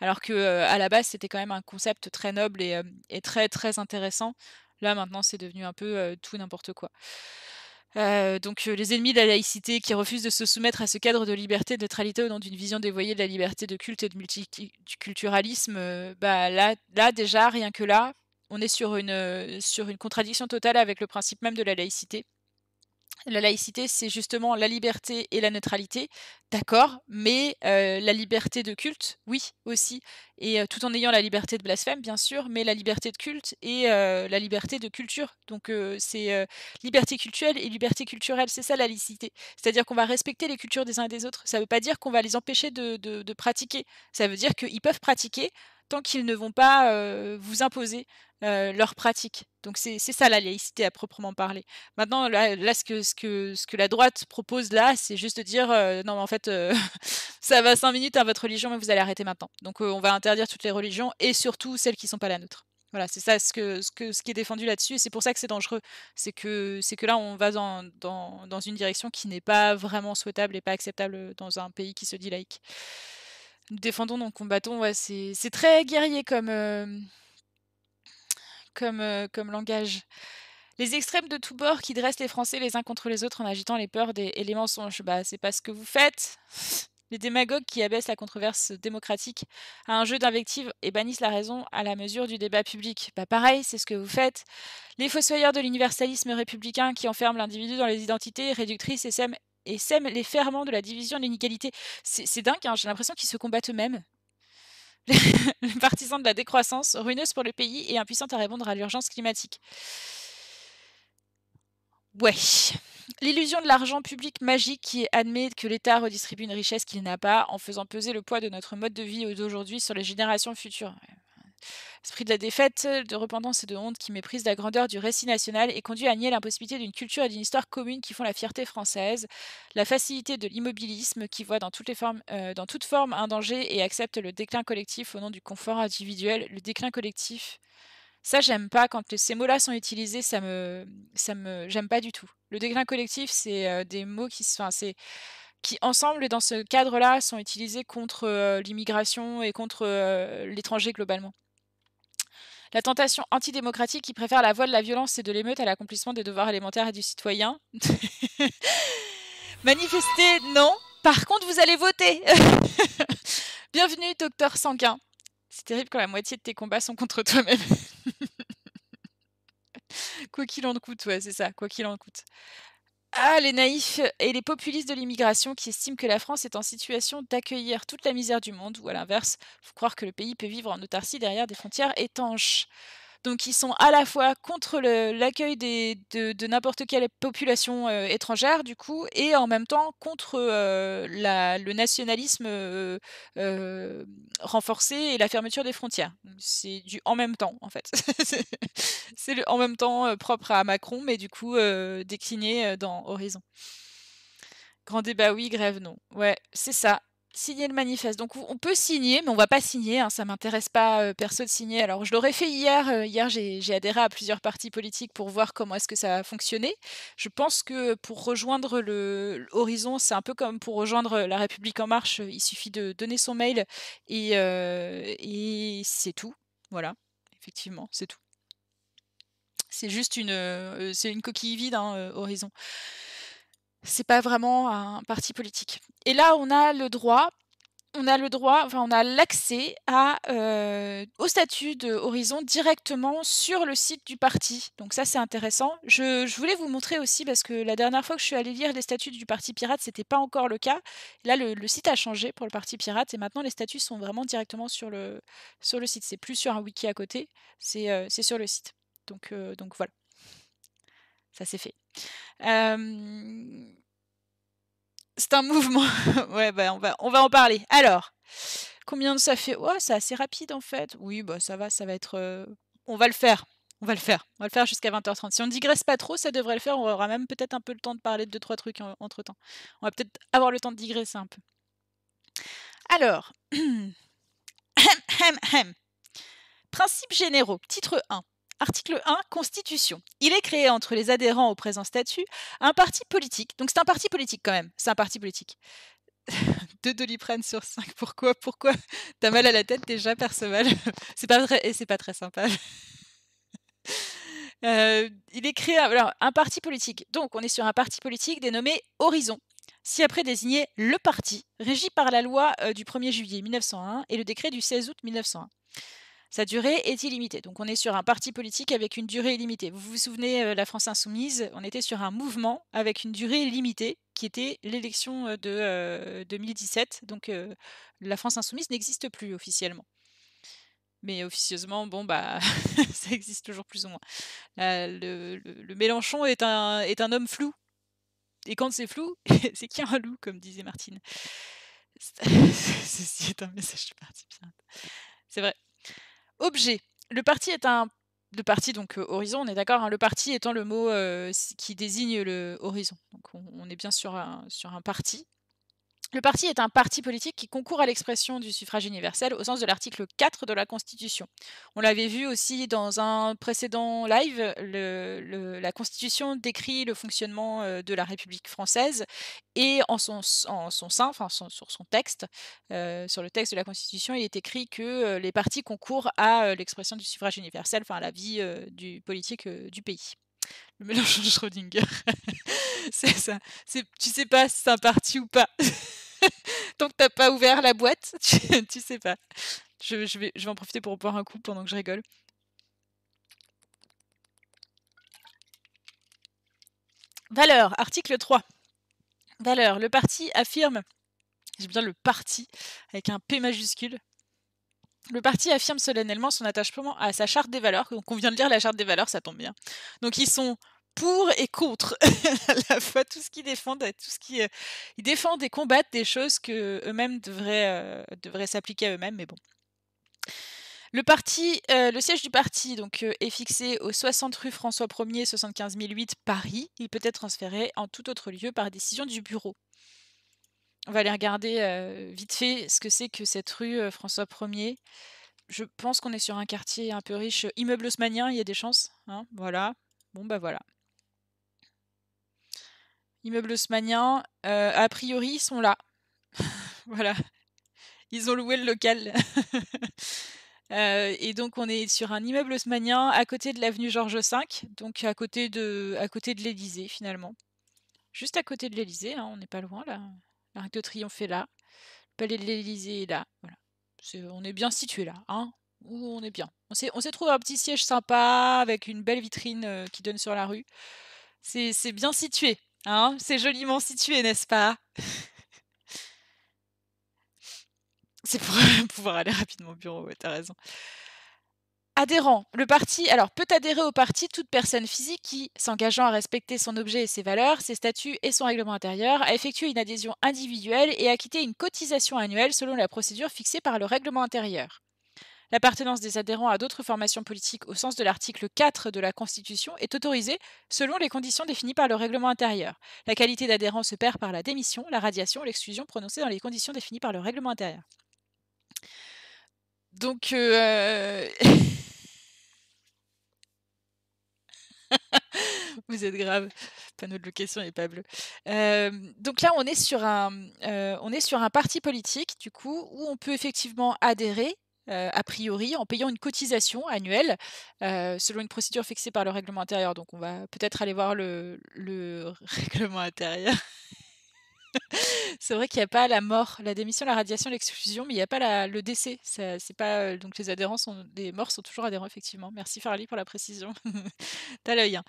Alors que à la base c'était quand même un concept très noble et, très très intéressant. Là maintenant c'est devenu un peu tout n'importe quoi. donc les ennemis de la laïcité qui refusent de se soumettre à ce cadre de liberté de neutralité au nom d'une vision dévoyée de la liberté de culte et de multiculturalisme, bah là, là déjà, rien que là, on est sur une, euh, sur une contradiction totale avec le principe même de la laïcité. La laïcité, c'est justement la liberté et la neutralité, d'accord, mais euh, la liberté de culte, oui, aussi, et euh, tout en ayant la liberté de blasphème, bien sûr, mais la liberté de culte et la liberté de culture. Donc c'est liberté culturelle et liberté culturelle, c'est ça la laïcité. C'est-à-dire qu'on va respecter les cultures des uns et des autres. Ça ne veut pas dire qu'on va les empêcher de, de pratiquer. Ça veut dire qu'ils peuvent pratiquer tant qu'ils ne vont pas euh, vous imposer euh, leur pratique. Donc c'est ça la laïcité à proprement parler. Maintenant, là, ce, que, la droite propose là, c'est juste de dire euh, non, mais en fait, [LAUGHS] ça va cinq minutes à votre religion, mais vous allez arrêter maintenant. Donc on va interdire toutes les religions et surtout celles qui ne sont pas la nôtre. Voilà, c'est ça ce, qui est défendu là-dessus, et c'est pour ça que c'est dangereux. C'est que, là, on va dans, dans une direction qui n'est pas vraiment souhaitable et pas acceptable dans un pays qui se dit laïque. Nous défendons, donc combattons. c'est, très guerrier comme, euh, comme, euh, comme langage. Les extrêmes de tous bords qui dressent les Français les uns contre les autres en agitant les peurs des, et les mensonges. Bah, c'est pas ce que vous faites. [LAUGHS] Les démagogues qui abaissent la controverse démocratique à un jeu d'invective et bannissent la raison à la mesure du débat public. Bah pareil, c'est ce que vous faites. Les fossoyeurs de l'universalisme républicain qui enferment l'individu dans les identités réductrices et sèment et sème les ferments de la division et l'inégalité. C'est dingue, hein, j'ai l'impression qu'ils se combattent eux-mêmes. [LAUGHS] les partisans de la décroissance, ruineuse pour le pays et impuissante à répondre à l'urgence climatique. Ouais. L'illusion de l'argent public magique qui admet que l'État redistribue une richesse qu'il n'a pas en faisant peser le poids de notre mode de vie d'aujourd'hui sur les générations futures. Esprit de la défaite, euh, de repentance et de honte qui méprise la grandeur du récit national et conduit à nier l'impossibilité d'une culture et d'une histoire commune qui font la fierté française, la facilité de l'immobilisme qui voit dans, toutes les formes, euh, dans toute forme un danger et accepte le déclin collectif au nom du confort individuel, le déclin collectif. Ça, j'aime pas. Quand ces mots-là sont utilisés, ça me. ça me J'aime pas du tout. Le déclin collectif, c'est euh, des mots qui sont. et qui ensemble dans ce cadre-là sont utilisés contre l'immigration et contre l'étranger globalement. La tentation antidémocratique qui préfère la voie de la violence et de l'émeute à l'accomplissement des devoirs élémentaires et du citoyen. [LAUGHS] Manifester, non. Par contre, vous allez voter. [LAUGHS] Bienvenue, docteur Sanguin. C'est terrible quand la moitié de tes combats sont contre toi-même. [LAUGHS] quoi qu'il en coûte, ouais, c'est ça, quoi qu'il en coûte. Ah, les naïfs et les populistes de l'immigration qui estiment que la France est en situation d'accueillir toute la misère du monde, ou à l'inverse, croire que le pays peut vivre en autarcie derrière des frontières étanches. Donc ils sont à la fois contre l'accueil de, de n'importe quelle population euh, étrangère, du coup, et en même temps contre euh, le nationalisme euh, renforcé et la fermeture des frontières. C'est du en même temps, en fait. [LAUGHS] C'est en même temps propre à Macron, mais du coup décliné dans Horizon. Grand débat oui, grève non. Ouais, c'est ça signer le manifeste. Donc on peut signer, mais on va pas signer. Ça hein. ça m'intéresse pas euh, perso de signer. Alors je l'aurais fait hier. Euh, hier j'ai adhéré à plusieurs partis politiques pour voir comment est-ce que ça a fonctionné. Je pense que pour rejoindre le Horizon, c'est un peu comme pour rejoindre euh, La République en Marche. Il suffit de donner son mail et, c'est tout. Voilà, effectivement, c'est tout. C'est juste une, c'est une coquille vide, hein, Horizon c'est pas vraiment un parti politique. Et là, on a le droit, on a le droit, enfin, on a l'accès à euh, au statut de Horizon directement sur le site du parti. Donc ça, c'est intéressant. Je, voulais vous montrer aussi parce que la dernière fois que je suis allée lire les statuts du parti pirate, c'était pas encore le cas. Là, le, site a changé pour le parti pirate et maintenant les statuts sont vraiment directement sur le sur le site. C'est plus sur un wiki à côté, c'est euh, sur le site. Donc euh, donc voilà, ça c'est fait. Euh, c'est un [LAUGHS] mouvement. ouais, bah, on, va, on va en parler. Alors, combien de ça fait Oh, c'est assez rapide en fait. Oui, bah, ça va, ça va être. Euh, on va le faire. On va le faire. On va le faire jusqu'à 20h30. Si on digresse pas trop, ça devrait le faire. On aura même peut-être un peu le temps de parler de deux, trois trucs entre temps. On va peut-être avoir le temps de digresser un peu. Alors. [CLEARS THROAT] Principes généraux. Titre 1. Article 1, Constitution. Il est créé entre les adhérents au présent statut un parti politique. Donc c'est un parti politique quand même. C'est un parti politique. [LAUGHS] Deux doliprane sur cinq. Pourquoi Pourquoi T'as mal à la tête déjà, Perceval. [LAUGHS] c'est pas très, c'est pas très sympa. [LAUGHS] Euh, il est créé alors, un parti politique. Donc, on est sur un parti politique dénommé Horizon, si après désigné le parti, régi par la loi euh, du 1er juillet 1901 et le décret du 16 août 1901. Sa durée est illimitée. Donc on est sur un parti politique avec une durée illimitée. Vous vous souvenez, euh, la France insoumise, on était sur un mouvement avec une durée limitée qui était l'élection euh, de 2017. Euh, Donc la France insoumise n'existe plus officiellement. Mais officieusement, bon, bah, [LAUGHS] ça existe toujours plus ou moins. Le, Mélenchon est un, est un homme flou. Et quand c'est flou, [LAUGHS] c'est qu'il y a un loup, comme disait Martine. [LAUGHS] Ceci est un message parti. C'est vrai. Objet. Le parti est un le parti, donc euh, horizon, on est d'accord, hein, le parti étant le mot euh, qui désigne le horizon. Donc on, est bien sur sur un parti, le parti est un parti politique qui concourt à l'expression du suffrage universel au sens de l'article 4 de la Constitution. On l'avait vu aussi dans un précédent live, la Constitution décrit le fonctionnement euh, de la République française et en son, sein, enfin sur son texte, euh, sur le texte de la Constitution, il est écrit que euh, les partis concourent à l'expression du suffrage universel, enfin à la vie du politique du pays le mélange de Schrödinger. [LAUGHS] c'est ça. C'est, tu sais pas si c'est un parti ou pas. [LAUGHS] Tant que t'as pas ouvert la boîte, [LAUGHS] tu, sais pas. Je, je, vais, je vais en profiter pour boire un coup pendant que je rigole. Valeur, article 3. Valeur, le parti affirme, J'ai bien le parti avec un P majuscule, le parti affirme solennellement son attachement à sa charte des valeurs. Donc on vient de lire la charte des valeurs, ça tombe bien. Donc ils sont pour et contre [LAUGHS] à la fois tout ce qu'ils défendent, tout ce qui euh, ils défendent et combattent des choses que eux-mêmes devraient euh, s'appliquer à eux-mêmes, mais bon. Le parti, euh, le siège du parti donc est fixé au 60 rue François 1er 75 Paris. Il peut être transféré en tout autre lieu par décision du bureau. On va aller regarder vite fait ce que c'est que cette rue François 1er. Je pense qu'on est sur un quartier un peu riche. Immeuble haussmanien, il y a des chances. Hein, voilà. Bon, bah voilà. Immeuble haussmanien, a priori, ils sont là. [LAUGHS] voilà. Ils ont loué le local. [LAUGHS] Euh, et donc on est sur un immeuble Haussmannien à côté de l'avenue Georges V, donc à côté de, à côté de l'Elysée finalement. Juste à côté de l'Elysée, hein, on n'est pas loin là. L'Arc de Triomphe est là. Le Palais de l'Élysée est là. on est bien situé là. Hein on est bien. On s'est, trouvé un petit siège sympa avec une belle vitrine euh, qui donne sur la rue. C'est, bien situé. Hein c'est joliment situé, n'est-ce pas [LAUGHS] C'est pour [LAUGHS] pouvoir aller rapidement au bureau, t'as raison adhérent. Le parti, alors, peut adhérer au parti toute personne physique qui, s'engageant à respecter son objet et ses valeurs, ses statuts et son règlement intérieur, a effectué une adhésion individuelle et a quitté une cotisation annuelle selon la procédure fixée par le règlement intérieur. L'appartenance des adhérents à d'autres formations politiques au sens de l'article 4 de la Constitution est autorisée selon les conditions définies par le règlement intérieur. La qualité d'adhérent se perd par la démission, la radiation, l'exclusion prononcée dans les conditions définies par le règlement intérieur. Donc, euh, [LAUGHS] Vous êtes grave. Panneau de location n'est pas bleu. donc là, on est, sur un, on est sur un parti politique, du coup, où on peut effectivement adhérer, a priori, en payant une cotisation annuelle, selon une procédure fixée par le règlement intérieur. Donc on va peut-être aller voir le [LAUGHS] règlement intérieur. [LAUGHS] c'est vrai qu'il n'y a pas la mort, la démission, la radiation, l'exclusion, mais il n'y a pas le décès. Ça, c'est pas, euh, donc les adhérents sont, des morts sont toujours adhérents, effectivement. Merci Farley pour la précision. [LAUGHS] T'as l'œil. Hein.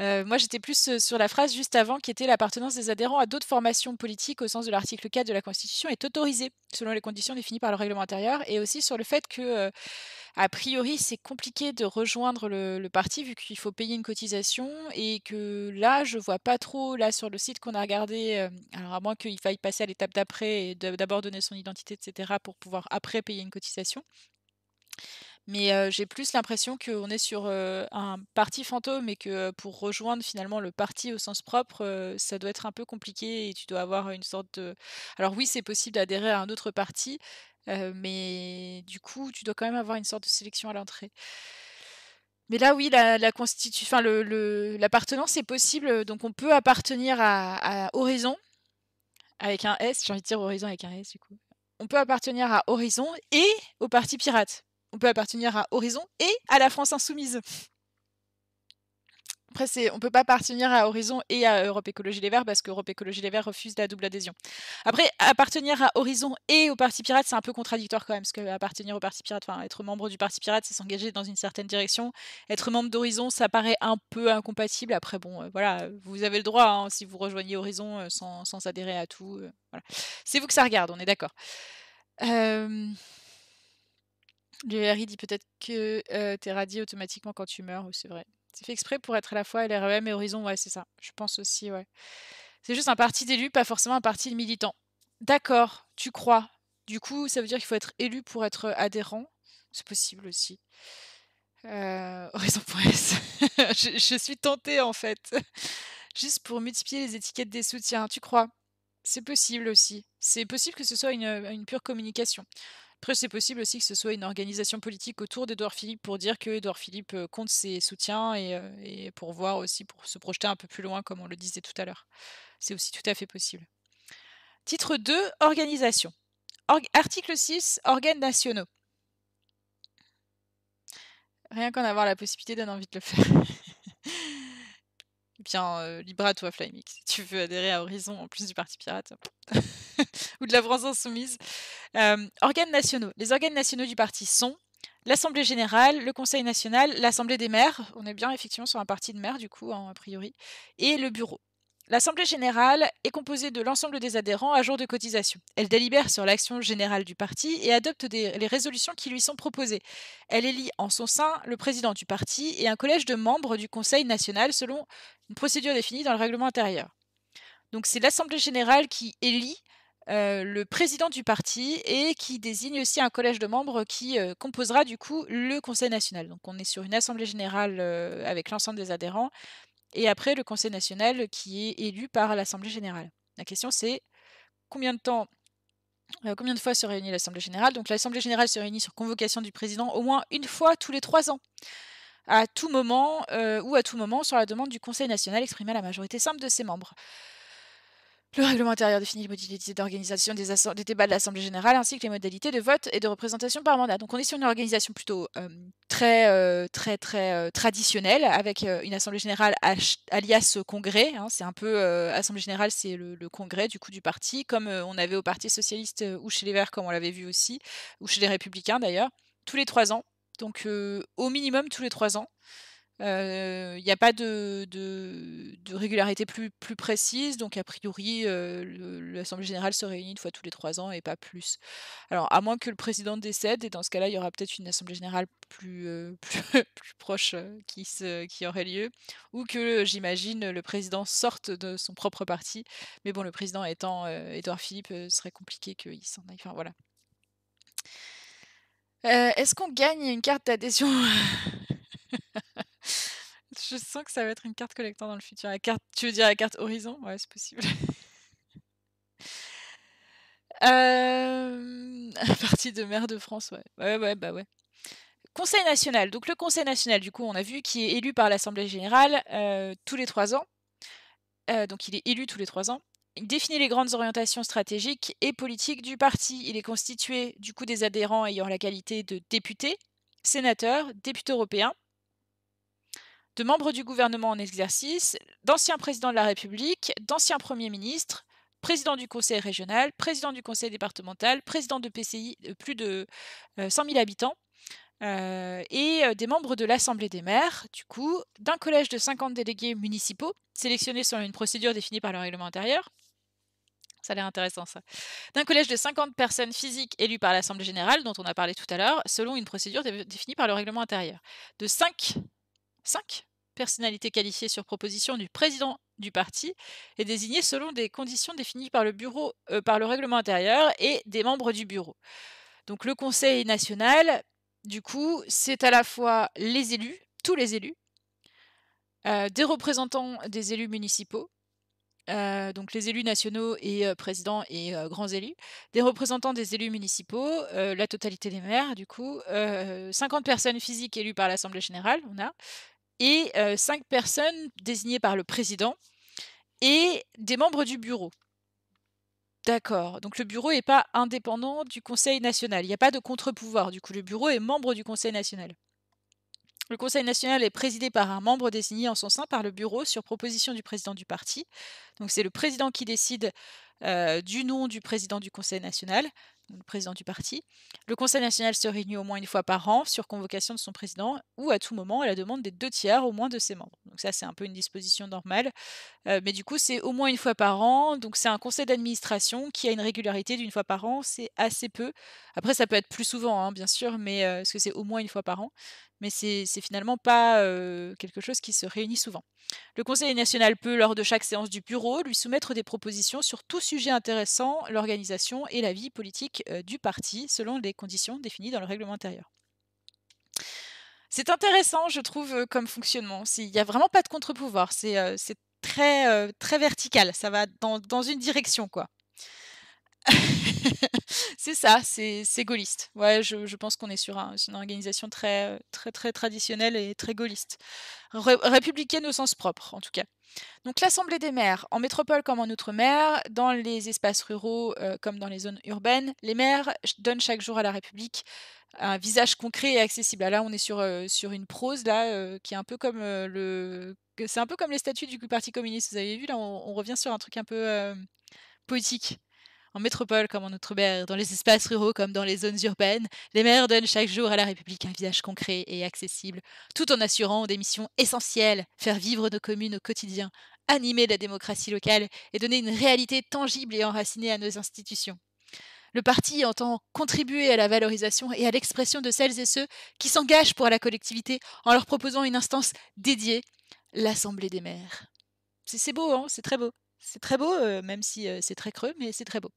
Euh, moi, j'étais plus euh, sur la phrase juste avant qui était l'appartenance des adhérents à d'autres formations politiques au sens de l'article 4 de la Constitution est autorisée selon les conditions définies par le règlement intérieur et aussi sur le fait que a priori, c'est compliqué de rejoindre le, parti vu qu'il faut payer une cotisation et que là, je vois pas trop, là, sur le site qu'on a regardé, euh, alors à moins qu'il faille passer à l'étape d'après et d'abord donner son identité, etc., pour pouvoir après payer une cotisation. Mais euh, j'ai plus l'impression qu'on est sur euh, un parti fantôme et que pour rejoindre finalement le parti au sens propre, ça doit être un peu compliqué et tu dois avoir une sorte de... Alors oui, c'est possible d'adhérer à un autre parti, euh, mais du coup, tu dois quand même avoir une sorte de sélection à l'entrée. Mais là, oui, la, la l'appartenance le, est possible. Donc, on peut appartenir à, à Horizon avec un S. J'ai envie de dire Horizon avec un S, du coup. On peut appartenir à Horizon et au Parti Pirate. On peut appartenir à Horizon et à la France Insoumise. Après, c'est, on ne peut pas appartenir à Horizon et à Europe Écologie Les Verts parce qu'Europe Écologie Les Verts refuse la double adhésion. Après, appartenir à Horizon et au Parti Pirate, c'est un peu contradictoire quand même, parce que appartenir au Parti Pirate, enfin, être membre du Parti Pirate, c'est s'engager dans une certaine direction. Être membre d'Horizon, ça paraît un peu incompatible. Après, bon, euh, voilà, vous avez le droit hein, si vous rejoignez Horizon euh, sans, sans, adhérer à tout. Euh, c'est vous que ça regarde, on est d'accord. Euh... Le dit peut-être que tu t'es radié automatiquement quand tu meurs, c'est vrai. C'est fait exprès pour être à la fois LREM et Horizon, ouais, c'est ça. Je pense aussi, ouais. C'est juste un parti d'élu, pas forcément un parti de militants. D'accord, tu crois. Du coup, ça veut dire qu'il faut être élu pour être adhérent. C'est possible aussi. Horizon euh, [LAUGHS] Horizon.s. [LAUGHS] je, je suis tentée, en fait. [LAUGHS] juste pour multiplier les étiquettes des soutiens, tu crois C'est possible aussi. C'est possible que ce soit une pure communication c'est possible aussi que ce soit une organisation politique autour d'Edouard Philippe pour dire que Edouard Philippe euh, compte ses soutiens euh, et, pour voir aussi, pour se projeter un peu plus loin, comme on le disait tout à l'heure. C'est aussi tout à fait possible. Titre 2, organisation. article 6, organes nationaux. Rien qu'en avoir la possibilité donne envie de le faire. [LAUGHS] bien, euh, libre à toi, Flymix. Si tu veux adhérer à Horizon en plus du Parti Pirate. [LAUGHS] [LAUGHS] ou de la France insoumise. Euh, organes nationaux. Les organes nationaux du parti sont l'Assemblée générale, le Conseil national, l'Assemblée des maires, on est bien effectivement sur un parti de maires du coup, en hein, a priori, et le bureau. L'Assemblée générale est composée de l'ensemble des adhérents à jour de cotisation. Elle délibère sur l'action générale du parti et adopte les résolutions qui lui sont proposées. Elle élit en son sein le président du parti et un collège de membres du Conseil national selon une procédure définie dans le règlement intérieur. Donc c'est l'Assemblée générale qui élit euh, le président du parti et qui désigne aussi un collège de membres qui euh, composera du coup le Conseil national. Donc on est sur une assemblée générale euh, avec l'ensemble des adhérents et après le Conseil national qui est élu par l'assemblée générale. La question c'est combien de temps combien de fois se réunit l'assemblée générale Donc l'assemblée générale se réunit sur convocation du président au moins une fois tous les trois ans à tout moment ou à tout moment sur la demande du Conseil national exprimé à la majorité simple de ses membres. Le règlement intérieur définit les modalités d'organisation des, débats de l'Assemblée générale ainsi que les modalités de vote et de représentation par mandat. Donc on est sur une organisation plutôt euh, euh, très, très, très euh, traditionnelle avec une Assemblée générale alias congrès. Hein. c'est un peu Assemblée générale, c'est le, le, congrès du coup du parti, comme on avait au Parti socialiste ou chez les Verts, comme on l'avait vu aussi, ou chez les Républicains d'ailleurs, tous les trois ans. Donc au minimum tous les trois ans. Il n'y a pas de, régularité plus, précise, donc a priori, l'Assemblée générale se réunit une fois tous les trois ans et pas plus. Alors, à moins que le président décède, et dans ce cas-là, il y aura peut-être une Assemblée générale plus, [LAUGHS] proche qui, aurait lieu, ou que, j'imagine, le président sorte de son propre parti. Mais bon, le président étant Édouard Philippe, ce serait compliqué qu'il s'en aille. Enfin, voilà. Est-ce qu'on gagne une carte d'adhésion [LAUGHS] Je sens que ça va être une carte collector dans le futur. La carte, tu veux dire la carte Horizon Ouais, c'est possible. Un [LAUGHS] euh, [LAUGHS] Parti de maire de France, ouais. Ouais, bah ouais. Conseil national. Donc le Conseil national, du coup, on a vu, qui est élu par l'Assemblée générale euh, tous les trois ans. Euh, donc il est élu tous les trois ans. Il définit les grandes orientations stratégiques et politiques du parti. Il est constitué du coup des adhérents ayant la qualité de député, sénateur, député européen, de membres du gouvernement en exercice, d'anciens présidents de la République, d'anciens premiers ministres, président du conseil régional, président du conseil départemental, président de PCI de euh, plus de 100 euh, 000 habitants, euh, et des membres de l'Assemblée des maires, du coup, d'un collège de 50 délégués municipaux, sélectionnés selon une procédure définie par le règlement intérieur. Ça a l'air intéressant, ça. D'un collège de 50 personnes physiques élues par l'Assemblée générale, dont on a parlé tout à l'heure, selon une procédure définie par le règlement intérieur. De 5 5 personnalités qualifiées sur proposition du président du parti et désignées selon des conditions définies par le bureau, euh, par le règlement intérieur et des membres du bureau. Donc le Conseil national, du coup, c'est à la fois les élus, tous les élus, euh, des représentants des élus municipaux, euh, donc les élus nationaux et présidents et grands élus, des représentants des élus municipaux, la totalité des maires, du coup, 50 personnes physiques élues par l'Assemblée générale, on a, et cinq personnes désignées par le président et des membres du bureau. D'accord. Donc le bureau n'est pas indépendant du Conseil national. Il n'y a pas de contre-pouvoir. Du coup, le bureau est membre du Conseil national. Le Conseil national est présidé par un membre désigné en son sein par le bureau sur proposition du président du parti. Donc c'est le président qui décide euh, du nom du président du Conseil national, le président du parti. Le Conseil national se réunit au moins une fois par an sur convocation de son président ou à tout moment à la demande des deux tiers au moins de ses membres. Donc ça c'est un peu une disposition normale, euh, mais du coup c'est au moins une fois par an. Donc c'est un conseil d'administration qui a une régularité d'une fois par an, c'est assez peu. Après ça peut être plus souvent hein, bien sûr, mais euh, parce que c'est au moins une fois par an, mais c'est finalement pas quelque chose qui se réunit souvent. Le Conseil national peut lors de chaque séance du bureau lui soumettre des propositions sur tout Sujet intéressant l'organisation et la vie politique euh, du parti, selon les conditions définies dans le règlement intérieur. C'est intéressant, je trouve, euh, comme fonctionnement. Il n'y a vraiment pas de contre-pouvoir. C'est euh, très, vertical. Ça va dans, dans une direction, quoi. [LAUGHS] [LAUGHS] c'est ça, c'est gaulliste. Ouais, je, je pense qu'on est sur une organisation très, très, très traditionnelle et très gaulliste. républicaine au sens propre, en tout cas. Donc l'Assemblée des maires, en métropole comme en outre-mer, dans les espaces ruraux euh, comme dans les zones urbaines, les maires donnent chaque jour à la République un visage concret et accessible. Ah, là, on est sur, euh, sur une prose là euh, qui est un peu comme le c'est un peu comme les statuts du Parti communiste. Vous avez vu là, on, on revient sur un truc un peu poétique en métropole comme en Outre-mer, dans les espaces ruraux comme dans les zones urbaines, les maires donnent chaque jour à la République un visage concret et accessible, tout en assurant des missions essentielles, faire vivre nos communes au quotidien, animer la démocratie locale et donner une réalité tangible et enracinée à nos institutions. Le parti entend contribuer à la valorisation et à l'expression de celles et ceux qui s'engagent pour la collectivité en leur proposant une instance dédiée, l'Assemblée des maires. C'est beau, hein c'est très beau. C'est très beau, euh, même si euh, c'est très creux, mais c'est très beau.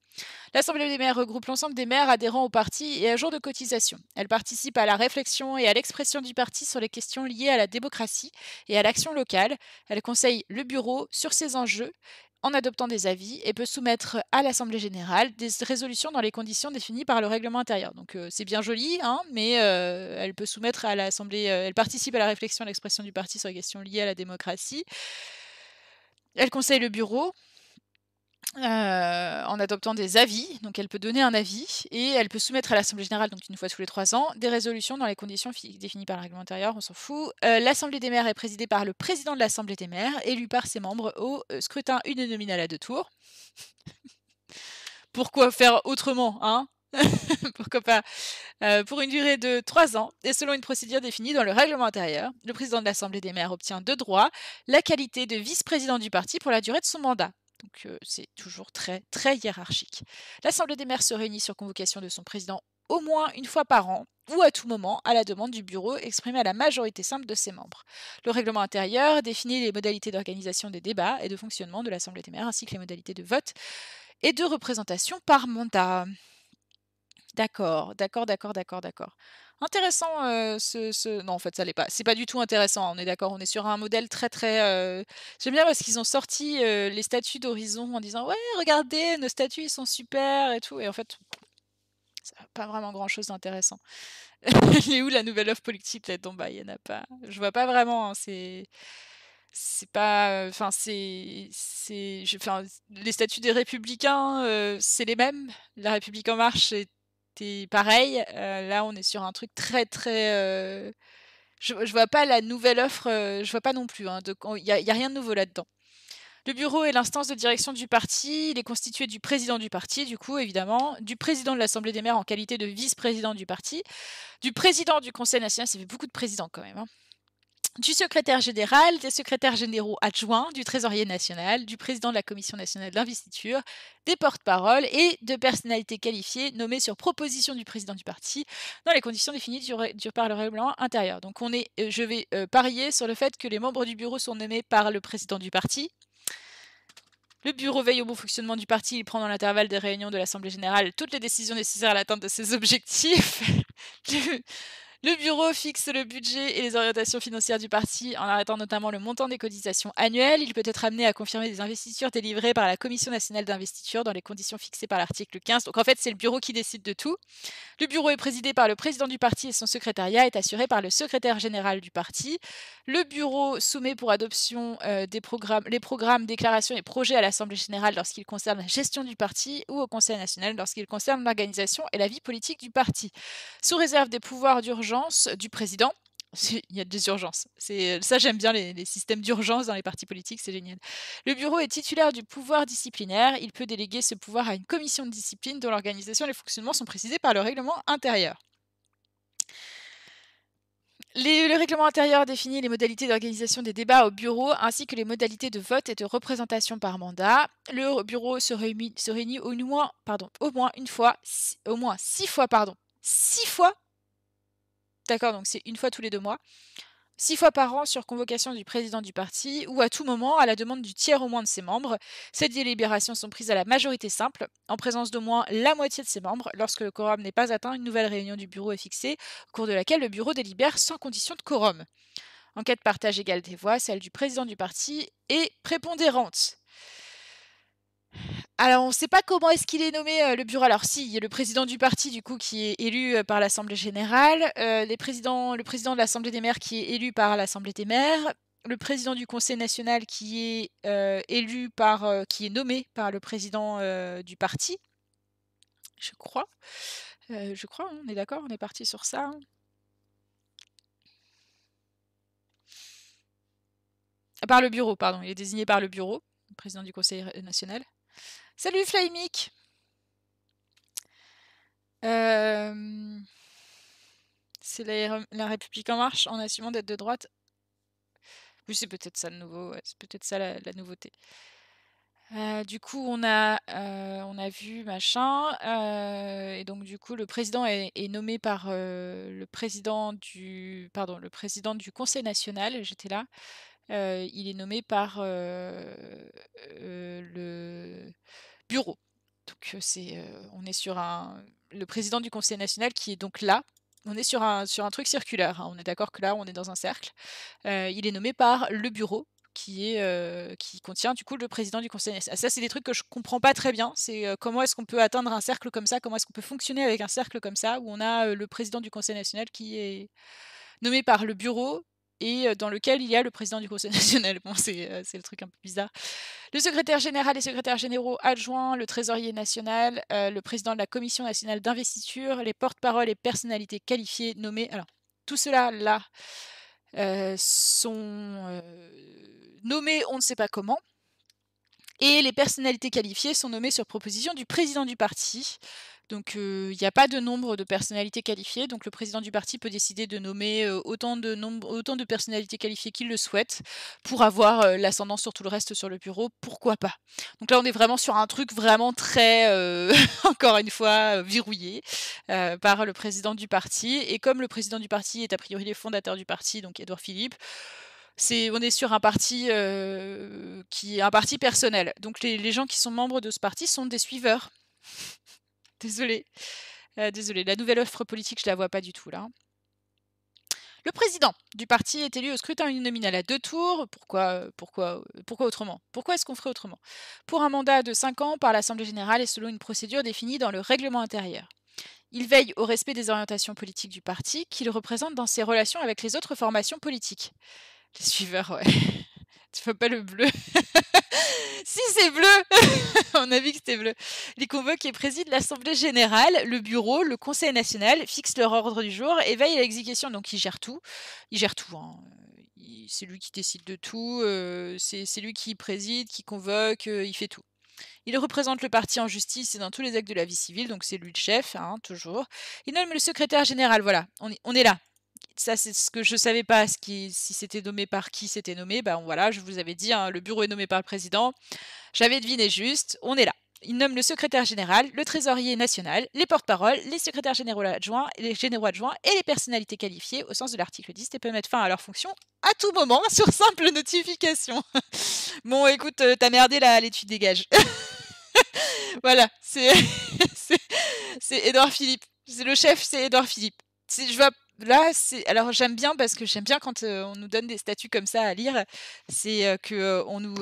L'Assemblée des maires regroupe l'ensemble des maires adhérents au parti et à jour de cotisation. Elle participe à la réflexion et à l'expression du parti sur les questions liées à la démocratie et à l'action locale. Elle conseille le bureau sur ses enjeux en adoptant des avis et peut soumettre à l'Assemblée générale des résolutions dans les conditions définies par le règlement intérieur. Donc euh, c'est bien joli, hein, mais elle peut soumettre à l'Assemblée, elle participe à la réflexion et à l'expression du parti sur les questions liées à la démocratie. Elle conseille le bureau euh, en adoptant des avis. Donc elle peut donner un avis et elle peut soumettre à l'Assemblée générale, donc une fois tous les trois ans, des résolutions dans les conditions définies par le règlement intérieur, on s'en fout. Euh, L'Assemblée des maires est présidée par le président de l'Assemblée des maires, élu par ses membres au euh, scrutin uninominal à deux tours. [LAUGHS] Pourquoi faire autrement, hein [LAUGHS] pourquoi pas, euh, pour une durée de trois ans et selon une procédure définie dans le règlement intérieur. Le président de l'Assemblée des maires obtient de droit la qualité de vice-président du parti pour la durée de son mandat. Donc euh, c'est toujours très, très hiérarchique. L'Assemblée des maires se réunit sur convocation de son président au moins une fois par an ou à tout moment à la demande du bureau exprimé à la majorité simple de ses membres. Le règlement intérieur définit les modalités d'organisation des débats et de fonctionnement de l'Assemblée des maires ainsi que les modalités de vote et de représentation par mandat. D'accord, d'accord, d'accord, d'accord, d'accord. Intéressant, ce, Non, en fait, ça l'est pas. C'est pas du tout intéressant, hein, on est d'accord. On est sur un modèle très, très... J'aime bien parce qu'ils ont sorti les statues d'Horizon en disant «Ouais, regardez, nos statues, ils sont super et tout». Et en fait, ça pas vraiment grand-chose d'intéressant. [LAUGHS] Il est où la nouvelle offre politique là-dedans? Bah, il y en a pas. Je vois pas vraiment, hein, c'est... C'est pas, enfin c'est, c'est, les statuts des Républicains, c'est les mêmes. La République en marche est c'est pareil. Euh, là, on est sur un truc très très. Euh, je, ne vois pas la nouvelle offre, Je euh, je vois pas non plus. Hein, il n'y a, y a rien de nouveau là-dedans. Le bureau est l'instance de direction du parti. Il est constitué du président du parti, du coup, évidemment, du président de l'Assemblée des maires en qualité de vice-président du parti, du président du Conseil national. Ça fait beaucoup de présidents quand même. Hein du secrétaire général, des secrétaires généraux adjoints, du trésorier national, du président de la Commission nationale d'investiture, des porte-paroles et de personnalités qualifiées nommées sur proposition du président du parti dans les conditions définies du, par le règlement intérieur. Donc on est, euh, je vais euh, parier sur le fait que les membres du bureau sont nommés par le président du parti. Le bureau veille au bon fonctionnement du parti, il prend dans l'intervalle des réunions de l'Assemblée générale toutes les décisions nécessaires à l'atteinte de ses objectifs. [LAUGHS] Le bureau fixe le budget et les orientations financières du parti en arrêtant notamment le montant des cotisations annuelles. Il peut être amené à confirmer des investitures délivrées par la Commission nationale d'investiture dans les conditions fixées par l'article 15. Donc en fait, c'est le bureau qui décide de tout. Le bureau est présidé par le président du parti et son secrétariat est assuré par le secrétaire général du parti. Le bureau soumet pour adoption euh, des programmes, les programmes, déclarations et projets à l'Assemblée générale lorsqu'il concerne la gestion du parti ou au Conseil national lorsqu'il concerne l'organisation et la vie politique du parti. Sous réserve des pouvoirs d'urgence, du président. Il y a des urgences. ça j'aime bien les, systèmes d'urgence dans les partis politiques, c'est génial. Le bureau est titulaire du pouvoir disciplinaire. Il peut déléguer ce pouvoir à une commission de discipline dont l'organisation et le fonctionnement sont précisés par le règlement intérieur. le règlement intérieur définit les modalités d'organisation des débats au bureau ainsi que les modalités de vote et de représentation par mandat. Le bureau se réunit, au, moins, au moins une fois, au moins six fois, pardon, six fois D'accord, donc c'est une fois tous les deux mois. Six fois par an sur convocation du président du parti ou à tout moment à la demande du tiers au moins de ses membres. Ces délibérations sont prises à la majorité simple, en présence d'au moins la moitié de ses membres. Lorsque le quorum n'est pas atteint, une nouvelle réunion du bureau est fixée, au cours de laquelle le bureau délibère sans condition de quorum. En cas de partage égal des voix, celle du président du parti est prépondérante. Alors, on ne sait pas comment est-ce qu'il est nommé euh, le bureau. Alors, si, il y a le président du parti, du coup, qui est élu euh, par l'Assemblée générale, euh, le président de l'Assemblée des maires qui est élu par l'Assemblée des maires, le président du Conseil national qui est élu par, qui est nommé par le président du parti, je crois. je crois, hein, on est d'accord, on est parti sur ça. Hein. Par le bureau, pardon, il est désigné par le bureau, le président du Conseil national. Salut Flymic euh, C'est la... République en marche en assumant d'être de droite. Oui, c'est peut-être ça le nouveau, c'est peut-être ça la, nouveauté. Euh, du coup, on a, euh, on a vu machin, et donc du coup, le président est, est nommé par le président du, pardon, le président du Conseil national. J'étais là. il est nommé par le bureau. Donc euh, c'est, euh, on est sur un, le président du Conseil national qui est donc là. On est sur un, sur un truc circulaire. Hein. On est d'accord que là, on est dans un cercle. Euh, il est nommé par le bureau, qui est qui contient du coup le président du conseil national. Ah, ça c'est des trucs que je comprends pas très bien. C'est comment est-ce qu'on peut atteindre un cercle comme ça Comment est-ce qu'on peut fonctionner avec un cercle comme ça où on a le président du conseil national qui est nommé par le bureau et dans lequel il y a le président du Conseil [LAUGHS] national. Bon, c'est le truc un peu bizarre. Le secrétaire général et secrétaire généraux adjoints, le trésorier national, le président de la Commission nationale d'investiture, les porte-paroles et personnalités qualifiées nommées. Alors, tout cela là euh, sont nommés on ne sait pas comment. Et les personnalités qualifiées sont nommées sur proposition du président du parti, donc euh, il n'y a pas de nombre de personnalités qualifiées. Donc le président du parti peut décider de nommer euh, autant, de autant de personnalités qualifiées qu'il le souhaite pour avoir euh, l'ascendance sur tout le reste sur le bureau. Pourquoi pas Donc là on est vraiment sur un truc vraiment très, [LAUGHS] encore une fois, verrouillé par le président du parti. Et comme le président du parti est a priori le fondateur du parti, donc Edouard Philippe, c'est on est sur un parti qui un parti personnel. Donc les, gens qui sont membres de ce parti sont des suiveurs. [LAUGHS] Euh, désolée. La nouvelle offre politique, je la vois pas du tout là. Le président du parti est élu au scrutin uninominal à deux tours. Pourquoi, euh, pourquoi, euh, pourquoi autrement Pourquoi est-ce qu'on ferait autrement Pour un mandat de cinq ans par l'Assemblée générale et selon une procédure définie dans le règlement intérieur. Il veille au respect des orientations politiques du parti qu'il représente dans ses relations avec les autres formations politiques. Les suiveurs, ouais. [LAUGHS] tu vois pas le bleu. [LAUGHS] si c'est bleu, [LAUGHS] on a vu que c'était bleu. Les convoque et préside l'Assemblée générale, le bureau, le Conseil national fixe leur ordre du jour et veillent à l'exécution. Donc il gère tout. Il gère tout. Hein. C'est lui qui décide de tout. Euh, c'est lui qui préside, qui convoque, euh, il fait tout. Il représente le parti en justice et dans tous les actes de la vie civile, donc c'est lui le chef, hein, toujours. Il nomme le secrétaire général, voilà, on, est là ça c'est ce que je savais pas, ce qui, si c'était nommé par qui c'était nommé. Ben voilà, je vous avais dit, hein, le bureau est nommé par le président. J'avais deviné juste, on est là. Il nomme le secrétaire général, le trésorier national, les porte-paroles, les secrétaires généraux adjoints, les généraux adjoints et les personnalités qualifiées au sens de l'article 10 et peut mettre fin à leur fonction à tout moment [LAUGHS] sur simple notification. bon, écoute, euh, t'as merdé là, l'étude dégage [LAUGHS] voilà, c'est [LAUGHS] Edouard Philippe. C'est le chef, c'est Edouard Philippe. Je vois là, c'est alors j'aime bien parce que j'aime bien quand euh, on nous donne des statuts comme ça à lire, c'est euh, que euh, on nous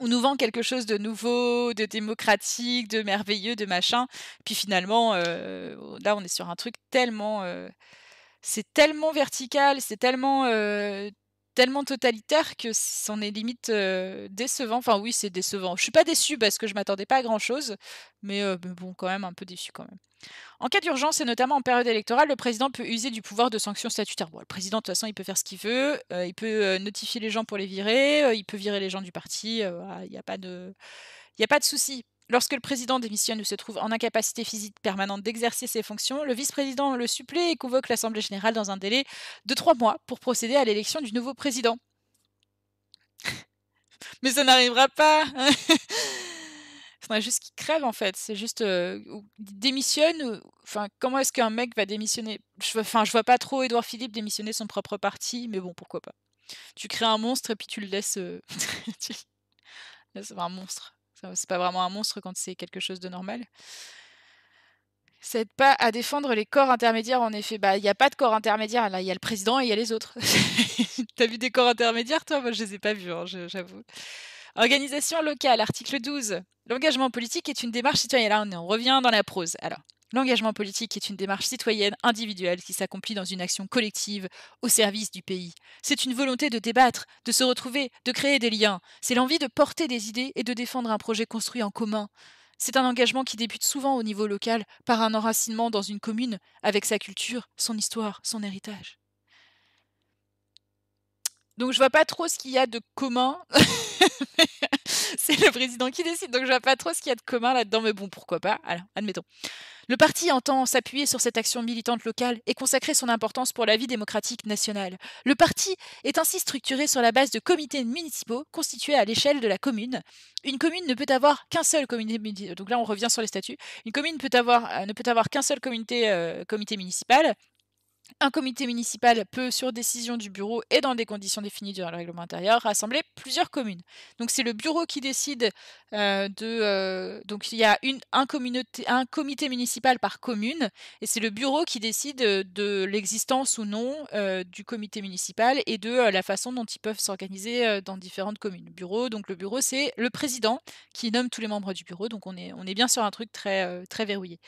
on nous vend quelque chose de nouveau, de démocratique, de merveilleux, de machin. Puis finalement, là, on est sur un truc tellement c'est tellement vertical, c'est tellement tellement totalitaire que c'en est limite décevant. Enfin oui, c'est décevant. Je suis pas déçue parce que je m'attendais pas à grand-chose, mais, bon, quand même un peu déçue quand même. En cas d'urgence et notamment en période électorale, le président peut user du pouvoir de sanction statutaire. Bon, le président de toute façon, il peut faire ce qu'il veut, il peut notifier les gens pour les virer, il peut virer les gens du parti, il n'y a pas de il n'y a pas de souci. Lorsque le président démissionne ou se trouve en incapacité physique permanente d'exercer ses fonctions, le vice-président le supplée et convoque l'Assemblée générale dans un délai de trois mois pour procéder à l'élection du nouveau président. [LAUGHS] Mais ça n'arrivera pas C'est hein. [LAUGHS] juste qu'il crève en fait. C'est juste euh, démissionne. Enfin, comment est-ce qu'un mec va démissionner je, Enfin, je vois pas trop Édouard Philippe démissionner son propre parti, mais bon, pourquoi pas. Tu crées un monstre et puis tu le laisses. Euh... C'est [LAUGHS] un monstre. C'est pas vraiment un monstre quand c'est quelque chose de normal. C'est pas à défendre les corps intermédiaires, en effet. Bah, il n'y a pas de corps intermédiaire. Là, il y a le président et il y a les autres. [LAUGHS] T'as vu des corps intermédiaires, toi Moi, je les ai pas vus, hein, j'avoue. Organisation locale, article 12. L'engagement politique est une démarche citoyenne. Là, on revient dans la prose. Alors, L'engagement politique est une démarche citoyenne individuelle qui s'accomplit dans une action collective au service du pays. C'est une volonté de débattre, de se retrouver, de créer des liens. C'est l'envie de porter des idées et de défendre un projet construit en commun. C'est un engagement qui débute souvent au niveau local par un enracinement dans une commune avec sa culture, son histoire, son héritage. Donc je vois pas trop ce qu'il y a de commun. [LAUGHS] [LAUGHS] c'est le président qui décide, donc je vois pas trop ce qu'il y a de commun là-dedans, mais bon, pourquoi pas, alors, admettons. Le parti entend s'appuyer sur cette action militante locale et consacrer son importance pour la vie démocratique nationale. Le parti est ainsi structuré sur la base de comités municipaux constitués à l'échelle de la commune. Une commune ne peut avoir qu'un seul comité donc là on revient sur les statuts. Une commune peut avoir, euh, ne peut avoir qu'un seul comité euh, municipal un comité municipal peut, sur décision du bureau et dans des conditions définies dans le règlement intérieur, rassembler plusieurs communes. Donc c'est le bureau qui décide euh, de... Euh, donc il y a un, comité municipal par commune et c'est le bureau qui décide euh, de l'existence ou non du comité municipal et de la façon dont ils peuvent s'organiser dans différentes communes. Bureau, donc le bureau, c'est le président qui nomme tous les membres du bureau. Donc on est, on est bien sur un truc très, très verrouillé.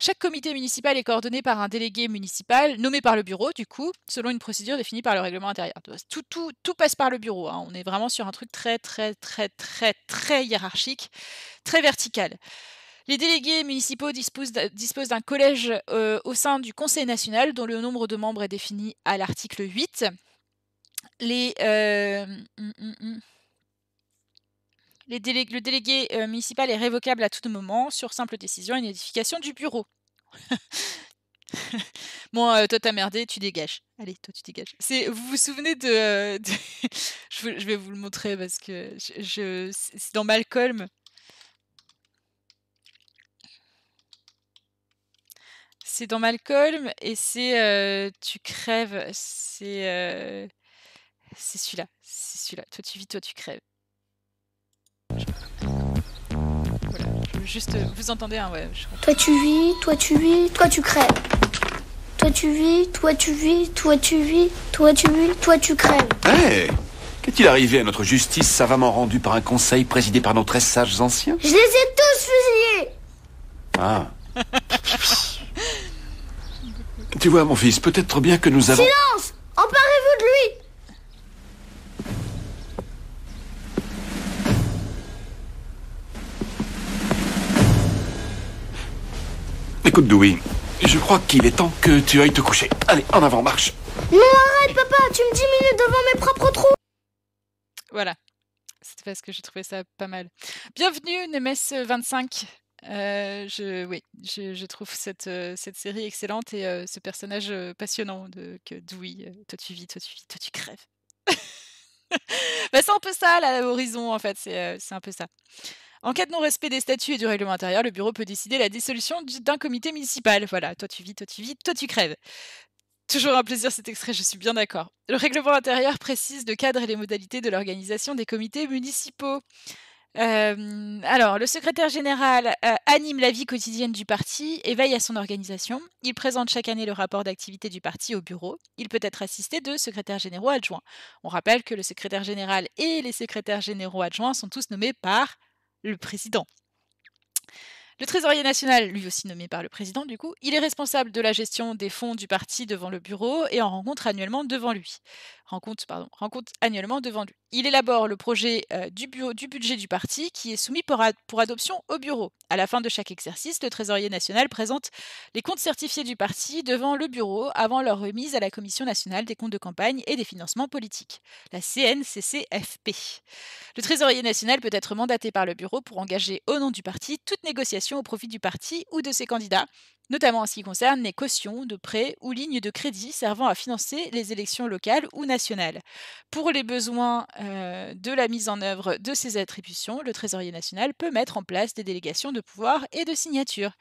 Chaque comité municipal est coordonné par un délégué municipal nommé par le bureau, du coup, selon une procédure définie par le règlement intérieur. Tout, tout, passe par le bureau. Hein. On est vraiment sur un truc très, très, très, très, très hiérarchique, très vertical. Les délégués municipaux disposent d'un collège euh, au sein du Conseil national dont le nombre de membres est défini à l'article 8. Les, euh, hum, hum, hum. les le délégué euh, municipal est révocable à tout moment sur simple décision et notification du bureau. [LAUGHS] [LAUGHS] bon, euh, toi t'as merdé, tu dégages. Allez, toi tu dégages. C'est, vous vous souvenez de, euh, [LAUGHS] je, vais vous le montrer parce que je, c'est dans Malcolm. C'est dans Malcolm et c'est euh, tu crèves. C'est c'est celui-là, c'est celui-là. Toi tu vis, toi tu crèves. juste, vous entendez un, hein, ouais. toi tu vis, toi tu vis, toi tu crèves. Toi tu vis, toi tu vis, toi tu vis, toi tu vis, toi tu crèves. Hé Qu'est-il arrivé à notre justice savamment rendue par un conseil présidé par nos très sages anciens Je les ai tous fusillés Ah Tu vois, mon fils, peut-être bien que nous avons. Silence Emparez-vous de lui Écoute, Doui, je crois qu'il est temps que tu ailles te coucher. Allez, en avant, marche. Non, arrête, papa, tu me dis minutes devant mes propres trous. Voilà. C'était parce que j'ai trouvé ça pas mal. Bienvenue, Nemes 25. Euh, je, oui, je, trouve cette, euh, cette, série excellente et euh, ce personnage passionnant de, que Dewey, toi tu vis, toi tu vis, toi tu crèves. [LAUGHS] bah, c'est un peu ça, là, en fait, c'est un peu ça. En cas de non-respect des statuts et du règlement intérieur, le bureau peut décider la dissolution d'un comité municipal. Voilà, toi tu vis, toi tu vis, toi tu crèves. Toujours un plaisir cet extrait, je suis bien d'accord. Le règlement intérieur précise le cadre et les modalités de l'organisation des comités municipaux. Euh, alors, le secrétaire général euh, anime la vie quotidienne du parti et veille à son organisation. Il présente chaque année le rapport d'activité du parti au bureau. Il peut être assisté de secrétaires généraux adjoints. On rappelle que le secrétaire général et les secrétaires généraux adjoints sont tous nommés par le président. Le trésorier national, lui aussi nommé par le président du coup, il est responsable de la gestion des fonds du parti devant le bureau et en rencontre annuellement devant lui. Rencontre, pardon, rencontre annuellement devant lui il élabore le projet euh, du, budget du parti qui est soumis pour, pour, adoption au bureau. À la fin de chaque exercice, le trésorier national présente les comptes certifiés du parti devant le bureau avant leur remise à la Commission nationale des comptes de campagne et des financements politiques, la CNCCFP. Le trésorier national peut être mandaté par le bureau pour engager au nom du parti toute négociation au profit du parti ou de ses candidats notamment en ce qui concerne les cautions de prêts ou lignes de crédit servant à financer les élections locales ou nationales. Pour les besoins euh, de la mise en œuvre de ces attributions, le Trésorier national peut mettre en place des délégations de pouvoir et de signature.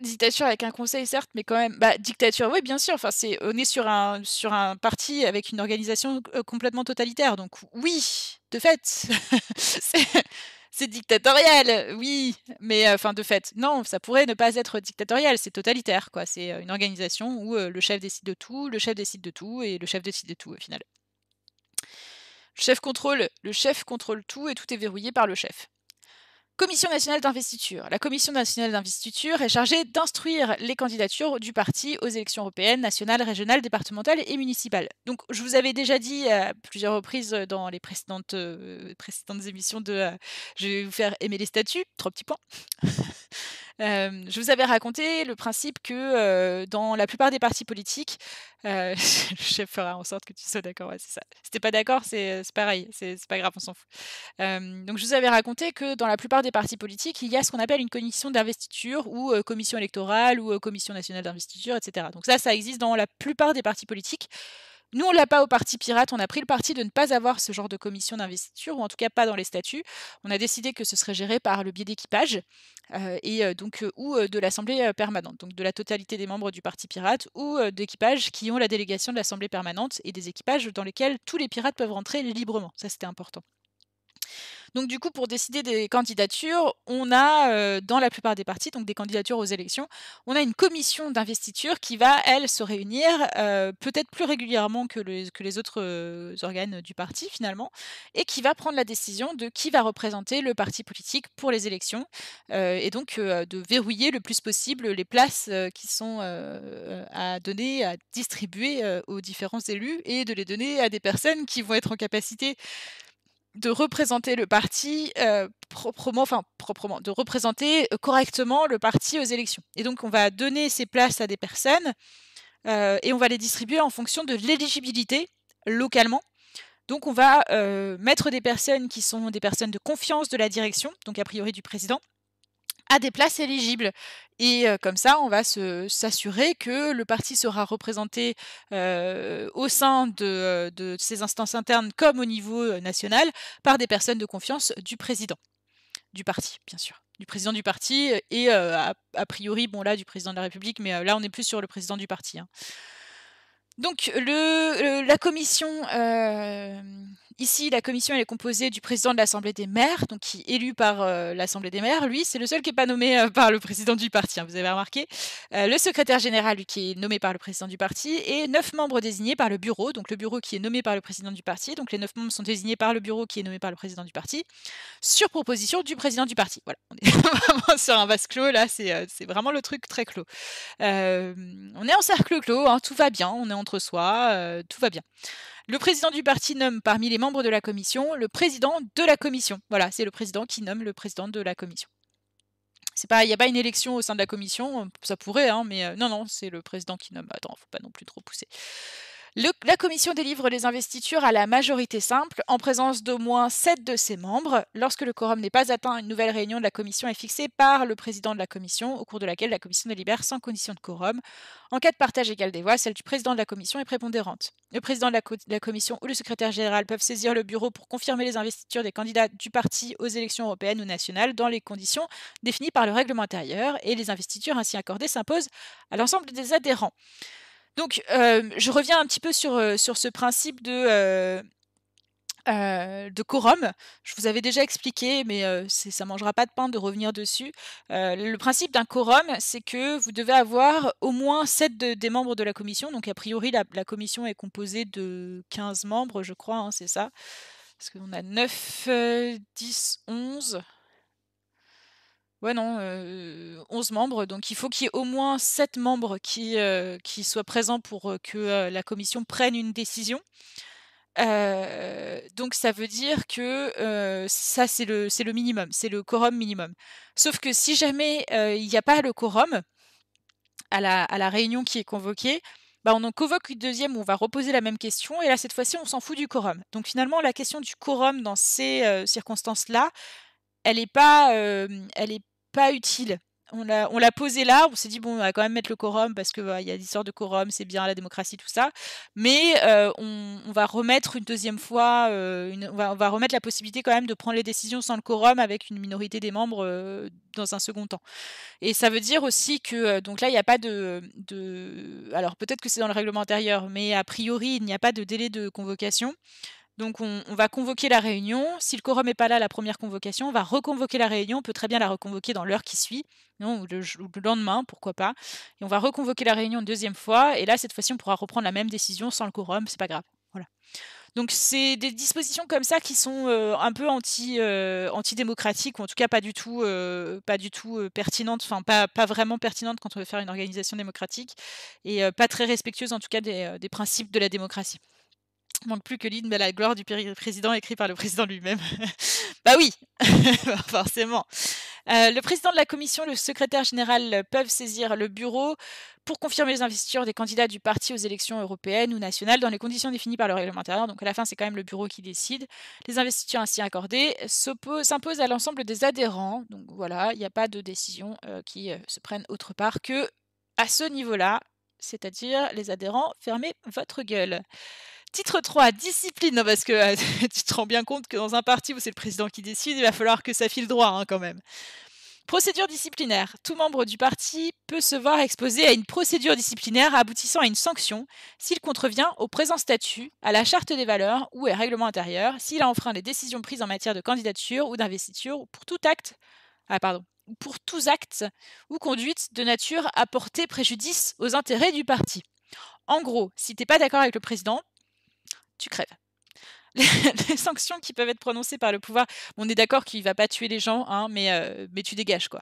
Dictature avec un conseil, certes, mais quand même. Bah, dictature, oui, bien sûr. Enfin, c'est, on est sur un, sur un parti avec une organisation euh, complètement totalitaire. Donc, oui, de fait. [LAUGHS] c'est dictatorial, oui, mais euh, enfin de fait, non, ça pourrait ne pas être dictatorial, c'est totalitaire, quoi. C'est euh, une organisation où euh, le chef décide de tout, le chef décide de tout et le chef décide de tout au final. chef contrôle, le chef contrôle tout et tout est verrouillé par le chef. Commission nationale d'investiture. La Commission nationale d'investiture est chargée d'instruire les candidatures du parti aux élections européennes, nationales, régionales, départementales et municipales. Donc, je vous avais déjà dit euh, à plusieurs reprises dans les précédentes, euh, précédentes émissions de euh, Je vais vous faire aimer les statuts, trois petits points je vous avais raconté le principe que dans la plupart des partis politiques, le chef fera en sorte que tu sois d'accord. Ouais, ça. Si pas d'accord, c'est pareil. C'est pas grave, on s'en fout. donc, je vous avais raconté que dans la plupart des partis politiques, il y a ce qu'on appelle une commission d'investiture ou commission électorale ou commission nationale d'investiture, etc. Donc, ça, ça existe dans la plupart des partis politiques. Nous, on l'a pas au parti pirate. On a pris le parti de ne pas avoir ce genre de commission d'investiture, ou en tout cas pas dans les statuts. On a décidé que ce serait géré par le biais d'équipage euh, et euh, donc euh, ou de l'assemblée permanente, donc de la totalité des membres du parti pirate ou d'équipages qui ont la délégation de l'assemblée permanente et des équipages dans lesquels tous les pirates peuvent rentrer librement. Ça, c'était important. Donc du coup, pour décider des candidatures, on a euh, dans la plupart des partis, donc des candidatures aux élections, on a une commission d'investiture qui va, elle, se réunir euh, peut-être plus régulièrement que, les autres euh, organes du parti finalement, et qui va prendre la décision de qui va représenter le parti politique pour les élections, et donc de verrouiller le plus possible les places qui sont à donner, à distribuer aux différents élus, et de les donner à des personnes qui vont être en capacité de représenter le parti euh, proprement, enfin proprement, de représenter euh, correctement le parti aux élections. Et donc on va donner ces places à des personnes euh, et on va les distribuer en fonction de l'éligibilité localement. Donc on va mettre des personnes qui sont des personnes de confiance de la direction, donc a priori du président, à des places éligibles. Et comme ça, on va s'assurer que le parti sera représenté au sein de, ces ses instances internes comme au niveau national par des personnes de confiance du président du parti, bien sûr, du président du parti et a, priori, bon là, du président de la République, mais là, on est plus sur le président du parti. Hein. Donc, le, le, la commission Ici, la commission est composée du président de l'Assemblée des maires, donc qui est élu par euh, l'Assemblée des maires. Lui, c'est le seul qui n'est pas nommé euh, par le président du parti, hein, vous avez remarqué. Euh, le secrétaire général, lui, qui est nommé par le président du parti, et neuf membres désignés par le bureau, donc le bureau qui est nommé par le président du parti. Donc les neuf membres sont désignés par le bureau qui est nommé par le président du parti, sur proposition du président du parti. Voilà, on est [LAUGHS] vraiment sur un vase clos, là, c'est vraiment le truc très clos. on est en cercle clos, hein, tout va bien, on est entre soi, tout va bien le président du parti nomme parmi les membres de la commission le président de la commission. Voilà, c'est le président qui nomme le président de la commission. pas, il n'y a pas une élection au sein de la commission, ça pourrait, hein, mais euh, non, non, c'est le président qui nomme. Attends, faut pas non plus trop pousser la commission délivre les investitures à la majorité simple en présence d'au moins sept de ses membres. Lorsque le quorum n'est pas atteint, une nouvelle réunion de la commission est fixée par le président de la commission au cours de laquelle la commission délibère sans condition de quorum. En cas de partage égal des voix, celle du président de la commission est prépondérante. Le président de la commission ou le secrétaire général peuvent saisir le bureau pour confirmer les investitures des candidats du parti aux élections européennes ou nationales dans les conditions définies par le règlement intérieur et les investitures ainsi accordées s'imposent à l'ensemble des adhérents. Donc, euh, je reviens un petit peu sur, euh, sur ce principe de, euh, de quorum. Je vous avais déjà expliqué, mais ça ne mangera pas de pain de revenir dessus. le principe d'un quorum, c'est que vous devez avoir au moins 7 des membres de la commission. Donc, a priori, la, commission est composée de 15 membres, je crois, hein, c'est ça. Parce qu'on a 9, 10, 11. Ouais, non, 11 euh, membres. Donc, il faut qu'il y ait au moins 7 membres qui, euh, qui soient présents pour euh, que la commission prenne une décision. donc, ça veut dire que ça, c'est le, c'est le minimum, c'est le quorum minimum. Sauf que si jamais il n'y a pas le quorum à la, réunion qui est convoquée, bah, on en convoque une deuxième où on va reposer la même question. Et là, cette fois-ci, on s'en fout du quorum. Donc, finalement, la question du quorum dans ces circonstances-là, elle n'est pas, elle est pas utile. On l'a, posé là, on s'est dit, bon, on va quand même mettre le quorum parce qu'il y a l'histoire de quorum, c'est bien la démocratie, tout ça. Mais euh, on, va remettre une deuxième fois, euh, on, va, remettre la possibilité quand même de prendre les décisions sans le quorum avec une minorité des membres euh, dans un second temps. Et ça veut dire aussi que, donc là, il n'y a pas de, de. Alors peut-être que c'est dans le règlement intérieur, mais a priori, il n'y a pas de délai de convocation. Donc on, va convoquer la réunion. Si le quorum n'est pas là la première convocation, on va reconvoquer la réunion. On peut très bien la reconvoquer dans l'heure qui suit, non, ou, le, le, lendemain, pourquoi pas. Et on va reconvoquer la réunion une deuxième fois. Et là, cette fois-ci, on pourra reprendre la même décision sans le quorum. C'est pas grave. Voilà. Donc c'est des dispositions comme ça qui sont euh, un peu anti, euh, antidémocratiques, ou en tout cas pas du tout, euh, pas du tout pertinentes, enfin pas, vraiment pertinentes quand on veut faire une organisation démocratique, et pas très respectueuses en tout cas des principes de la démocratie manque plus que l'hymne de la gloire du président écrit par le président lui-même. [LAUGHS] bah oui, [LAUGHS] forcément. Euh, le président de la commission, le secrétaire général euh, peuvent saisir le bureau pour confirmer les investitures des candidats du parti aux élections européennes ou nationales dans les conditions définies par le règlement intérieur. Donc à la fin, c'est quand même le bureau qui décide. Les investitures ainsi accordées s'imposent à l'ensemble des adhérents. Donc voilà, il n'y a pas de décision euh, qui se prenne autre part que à ce niveau-là, c'est-à-dire les adhérents, fermez votre gueule. Titre 3, discipline. parce que euh, [LAUGHS] tu te rends bien compte que dans un parti où c'est le président qui décide, il va falloir que ça file droit hein, quand même. Procédure disciplinaire. Tout membre du parti peut se voir exposé à une procédure disciplinaire aboutissant à une sanction s'il contrevient au présent statut, à la charte des valeurs ou au règlement intérieur, s'il a enfreint les décisions prises en matière de candidature ou d'investiture pour tout acte, ah pardon, pour tous actes ou conduites de nature à porter préjudice aux intérêts du parti. En gros, si t'es pas d'accord avec le président, tu crèves. [LAUGHS] Les, sanctions qui peuvent être prononcées par le pouvoir, on est d'accord qu'il ne va pas tuer les gens, hein, mais, euh, mais tu dégages quoi.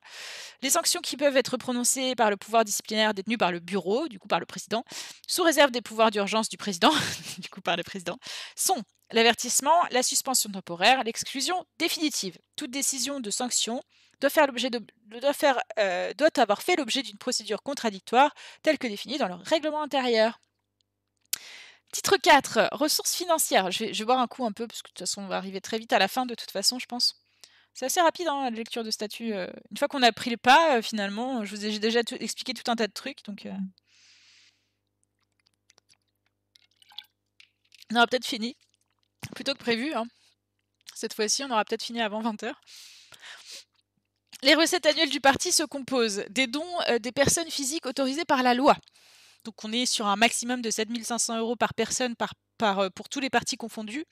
Les sanctions qui peuvent être prononcées par le pouvoir disciplinaire détenu par le bureau, du coup par le président, sous réserve des pouvoirs d'urgence du président, [LAUGHS] du coup par le président, sont l'avertissement, la suspension temporaire, l'exclusion définitive. Toute décision de sanction doit, faire l'objet de, doit, faire, euh, doit avoir fait l'objet d'une procédure contradictoire telle que définie dans le règlement intérieur. Titre 4, ressources financières. Je vais, je boire un coup un peu, parce que de toute façon, on va arriver très vite à la fin, de toute façon, je pense. C'est assez rapide, hein, la lecture de statut. Euh. Une fois qu'on a pris le pas, euh, finalement, je vous ai déjà expliqué tout un tas de trucs. Donc, euh. On aura peut-être fini, plutôt que prévu. Hein. Cette fois-ci, on aura peut-être fini avant 20h. Les recettes annuelles du parti se composent des dons des personnes physiques autorisées par la loi. Donc on est sur un maximum de 7500 euros par personne par, euh, pour tous les partis confondus.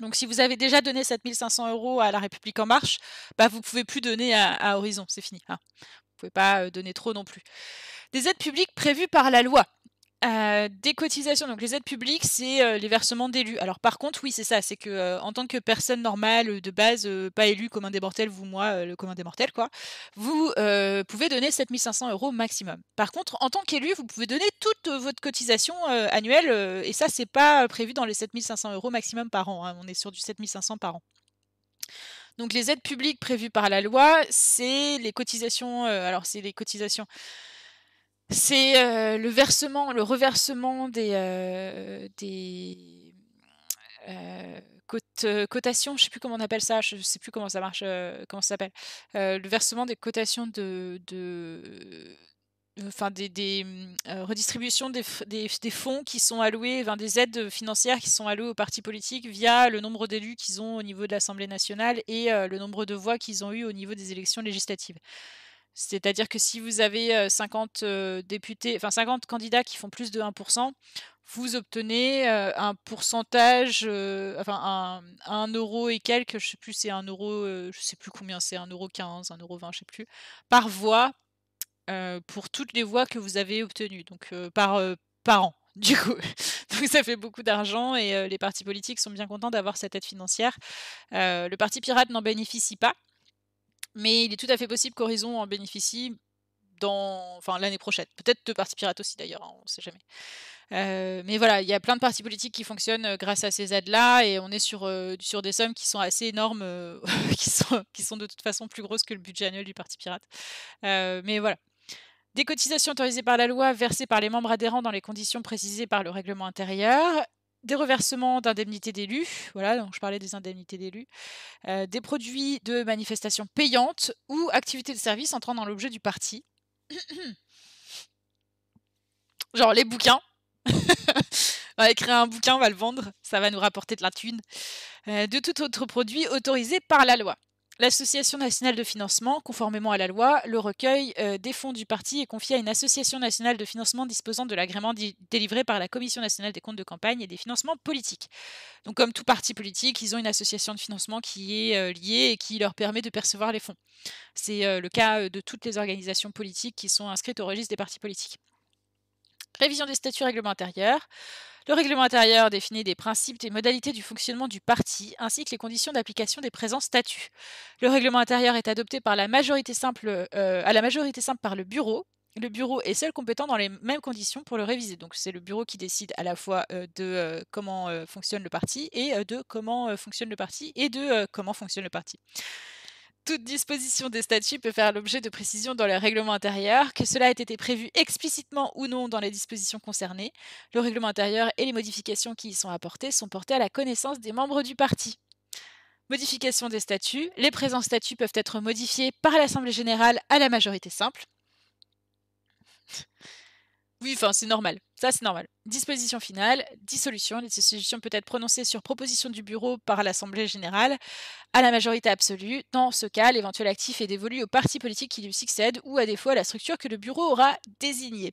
Donc si vous avez déjà donné 7500 euros à La République En Marche, bah, vous ne pouvez plus donner à, Horizon, c'est fini. Hein. Vous ne pouvez pas euh, donner trop non plus. Des aides publiques prévues par la loi. Euh, des cotisations, donc les aides publiques, c'est euh, les versements d'élus. Alors par contre, oui, c'est ça, c'est que euh, en tant que personne normale de base, pas élu commun des mortels, vous, moi, le commun des mortels, quoi, vous pouvez donner 7500 euros maximum. Par contre, en tant qu'élu, vous pouvez donner toute votre cotisation annuelle, et ça, c'est pas prévu dans les 7500 euros maximum par an. Hein. on est sur du 7500 par an. Donc les aides publiques prévues par la loi, c'est les cotisations. alors c'est les cotisations c'est euh, le versement, le reversement des, euh, des euh, cotations, je ne sais plus comment on appelle ça, je ne sais plus comment ça marche, comment ça s'appelle, le versement des cotations de, de enfin des, redistributions des, fonds qui sont alloués, enfin, des aides financières qui sont allouées aux partis politiques via le nombre d'élus qu'ils ont au niveau de l'Assemblée nationale et le nombre de voix qu'ils ont eues au niveau des élections législatives. C'est-à-dire que si vous avez 50 députés, enfin 50 candidats qui font plus de 1%, vous obtenez un pourcentage, enfin un, euro et quelques, je sais plus, c'est un euro, je sais plus combien c'est, un euro 15, un euro 20, je sais plus, par voix pour toutes les voix que vous avez obtenues, donc par, par an. [LAUGHS] Du coup, donc ça fait beaucoup d'argent et les partis politiques sont bien contents d'avoir cette aide financière. le Parti pirate n'en bénéficie pas, mais il est tout à fait possible qu'Horizon en bénéficie dans, enfin, l'année prochaine. Peut-être deux partis Pirate aussi d'ailleurs, hein, on ne sait jamais. Euh, mais voilà, il y a plein de partis politiques qui fonctionnent euh, grâce à ces aides-là, et on est sur, euh, sur des sommes qui sont assez énormes, [LAUGHS] qui, sont, qui sont de toute façon plus grosses que le budget annuel du parti pirate. mais voilà. Des cotisations autorisées par la loi versées par les membres adhérents dans les conditions précisées par le règlement intérieur des reversements d'indemnités d'élus, voilà, donc je parlais des indemnités d'élus, euh, des produits de manifestations payantes ou activités de service entrant dans l'objet du parti. [CLEARS THROAT] Genre les bouquins. on va écrire un bouquin, on va le vendre, ça va nous rapporter de la thune. Euh, de tout autre produit autorisé par la loi. L'Association nationale de financement, conformément à la loi, le recueil euh, des fonds du parti est confié à une association nationale de financement disposant de l'agrément délivré par la Commission nationale des comptes de campagne et des financements politiques. Donc comme tout parti politique, ils ont une association de financement qui est euh, liée et qui leur permet de percevoir les fonds. C'est euh, le cas de toutes les organisations politiques qui sont inscrites au registre des partis politiques. Révision des statuts règlements intérieurs. Le règlement intérieur définit des principes et modalités du fonctionnement du parti, ainsi que les conditions d'application des présents statuts. Le règlement intérieur est adopté par la majorité simple, euh, à la majorité simple par le bureau, le bureau est seul compétent dans les mêmes conditions pour le réviser. Donc c'est le bureau qui décide à la fois euh, euh, de comment fonctionne le parti et de comment fonctionne le parti et de comment fonctionne le parti toute disposition des statuts peut faire l'objet de précisions dans le règlement intérieur, que cela ait été prévu explicitement ou non dans les dispositions concernées. Le règlement intérieur et les modifications qui y sont apportées sont portées à la connaissance des membres du parti. Modification des statuts. Les présents statuts peuvent être modifiés par l'Assemblée générale à la majorité simple. Oui, enfin, c'est normal. Ça, c'est normal. Disposition finale, dissolution. La dissolution peut être prononcée sur proposition du bureau par l'Assemblée générale à la majorité absolue. Dans ce cas, l'éventuel actif est dévolu au parti politique qui lui succède ou à fois à la structure que le bureau aura désignée.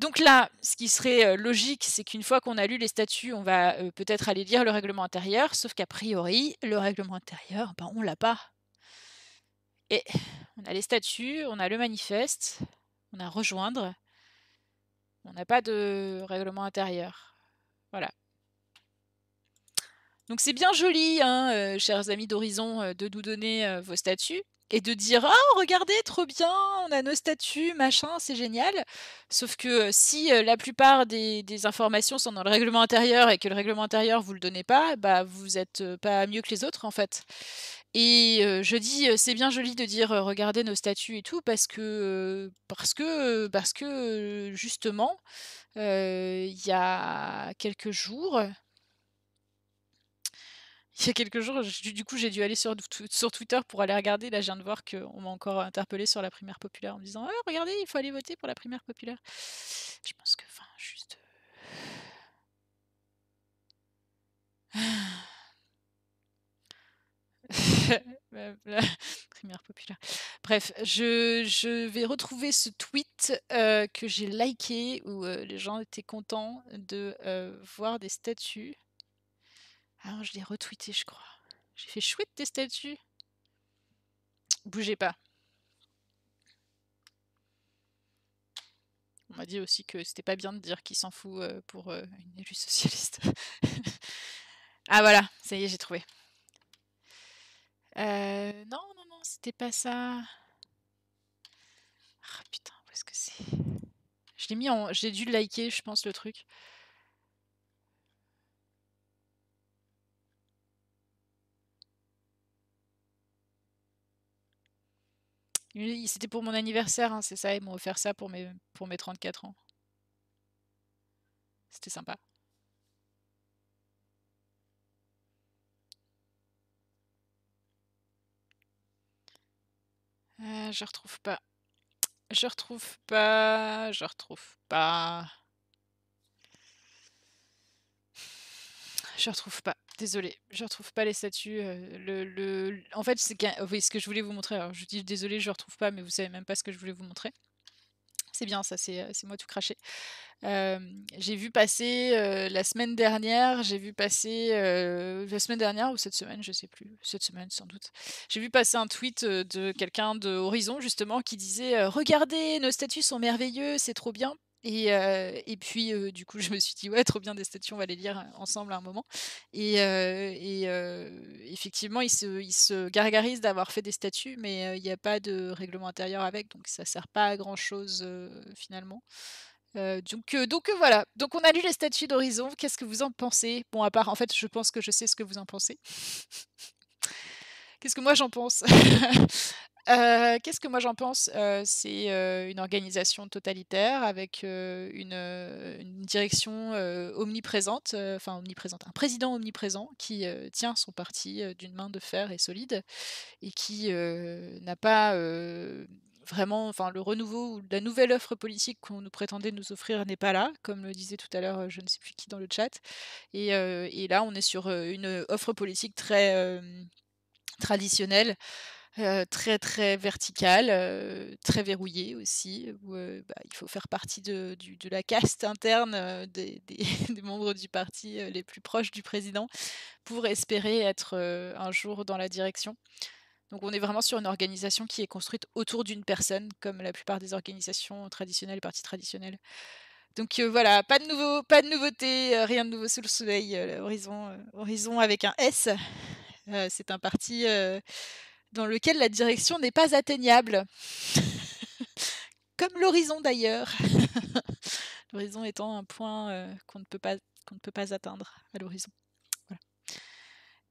Donc là, ce qui serait euh, logique, c'est qu'une fois qu'on a lu les statuts, on va euh, peut-être aller lire le règlement intérieur, sauf qu'a priori, le règlement intérieur, ben, on l'a pas. Et on a les statuts, on a le manifeste, on a rejoindre. On n'a pas de règlement intérieur. Voilà. Donc c'est bien joli, hein, euh, chers amis d'Horizon, euh, de nous donner euh, vos statuts et de dire oh regardez trop bien on a nos statuts machin c'est génial sauf que euh, si euh, la plupart des, informations sont dans le règlement intérieur et que le règlement intérieur vous le donnez pas bah vous n'êtes euh, pas mieux que les autres en fait et je dis c'est bien joli de dire regardez nos statuts et tout parce que parce que parce que justement il y a quelques jours il y a quelques jours, du coup, j'ai dû aller sur, sur Twitter pour aller regarder. Là, je viens de voir qu'on m'a encore interpellé sur la primaire populaire en me disant Ah, regardez, il faut aller voter pour la primaire populaire. Je pense que, enfin, juste. Euh, [LAUGHS] la- primaire populaire. Bref, je, vais retrouver ce tweet euh, que j'ai liké où euh, les gens étaient contents de voir des statues ah, je l'ai retweeté, je crois. J'ai fait chouette tes statuts Bougez pas. On m'a dit aussi que c'était pas bien de dire qu'il s'en fout euh, pour euh, une élue socialiste. [LAUGHS] ah voilà, ça y est, j'ai trouvé. Euh, non, non, non, c'était pas ça. Ah putain, où est-ce que c'est Je l'ai mis en. J'ai dû liker, je pense, le truc. C'était pour mon anniversaire, hein, c'est ça. Ils m'ont offert ça pour mes, pour mes 34 ans. C'était sympa. Euh, je retrouve pas. Je retrouve pas. Je retrouve pas. Je retrouve pas. Désolé, je retrouve pas les statues. Euh, le, En fait, c'est ce que je voulais vous montrer. Alors, je dis désolé, je retrouve pas, mais vous savez même pas ce que je voulais vous montrer. C'est bien, ça, c'est euh, moi tout craché. j'ai vu passer euh, la semaine dernière, j'ai vu passer la semaine dernière ou cette semaine, je sais plus, cette semaine sans doute. J'ai vu passer un tweet de quelqu'un de Horizon justement qui disait Regardez, nos statuts sont merveilleux, c'est trop bien. Et, et puis, du coup, je me suis dit, ouais, trop bien des statues, on va les lire ensemble à un moment. Et, et effectivement, ils se, ils se gargarisent d'avoir fait des statues, mais il n'y a pas de règlement intérieur avec, donc ça ne sert pas à grand-chose finalement. donc, donc voilà, donc on a lu les statues d'Horizon, qu'est-ce que vous en pensez Bon, à part, en fait, je pense que je sais ce que vous en pensez. Qu'est-ce que moi j'en pense [LAUGHS] Qu'est-ce que moi j'en pense C'est une organisation totalitaire avec une, direction omniprésente, enfin omniprésente, un président omniprésent qui tient son parti d'une main de fer et solide et qui n'a pas vraiment, enfin le renouveau ou la nouvelle offre politique qu'on nous prétendait nous offrir n'est pas là, comme le disait tout à l'heure je ne sais plus qui dans le chat. Et, là on est sur une offre politique très traditionnelle euh, très très verticale, euh, très verrouillé aussi, euh, bah, il faut faire partie de, la caste interne [LAUGHS] des, membres du parti les plus proches du président pour espérer être un jour dans la direction. Donc on est vraiment sur une organisation qui est construite autour d'une personne, comme la plupart des organisations traditionnelles, partis traditionnels. Donc voilà, pas de nouveau, pas de nouveauté, rien de nouveau sous le soleil. horizon, horizon avec un S. c'est un parti dans lequel la direction n'est pas atteignable. [LAUGHS] Comme l'horizon d'ailleurs. [LAUGHS] l'horizon étant un point euh, qu'on ne, peut pas, ne peut pas atteindre à l'horizon.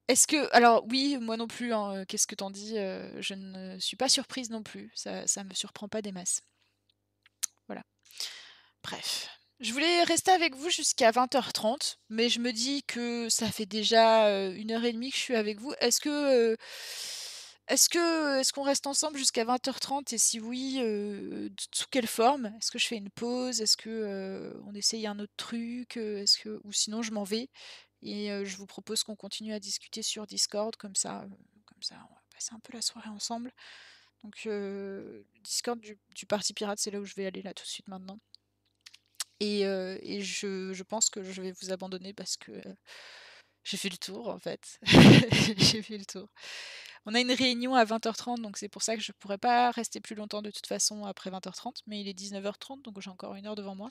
Est-ce que. Alors, oui, moi non plus, hein, euh, qu'est-ce que t'en dis euh, Je ne suis pas surprise non plus. Ça ne me surprend pas des masses. Voilà. Bref. Je voulais rester avec vous jusqu'à 20h30, mais je me dis que ça fait déjà une heure et demie que je suis avec vous. Est-ce que. Est-ce que est-ce qu'on reste ensemble jusqu'à 20h30 et si oui, sous quelle forme Est-ce que je fais une pause Est-ce que on essaye un autre truc Est-ce que ou sinon je m'en vais et je vous propose qu'on continue à discuter sur Discord comme ça comme ça on va passer un peu la soirée ensemble. Donc Discord du, du, parti pirate, c'est là où je vais aller là tout de suite maintenant. Et, et je, je, pense que je vais vous abandonner parce que j'ai fait le tour en fait. [LAUGHS] j'ai fait le tour. On a une réunion à 20h30, donc c'est pour ça que je ne pourrais pas rester plus longtemps de toute façon après 20h30, mais il est 19h30, donc j'ai encore une heure devant moi.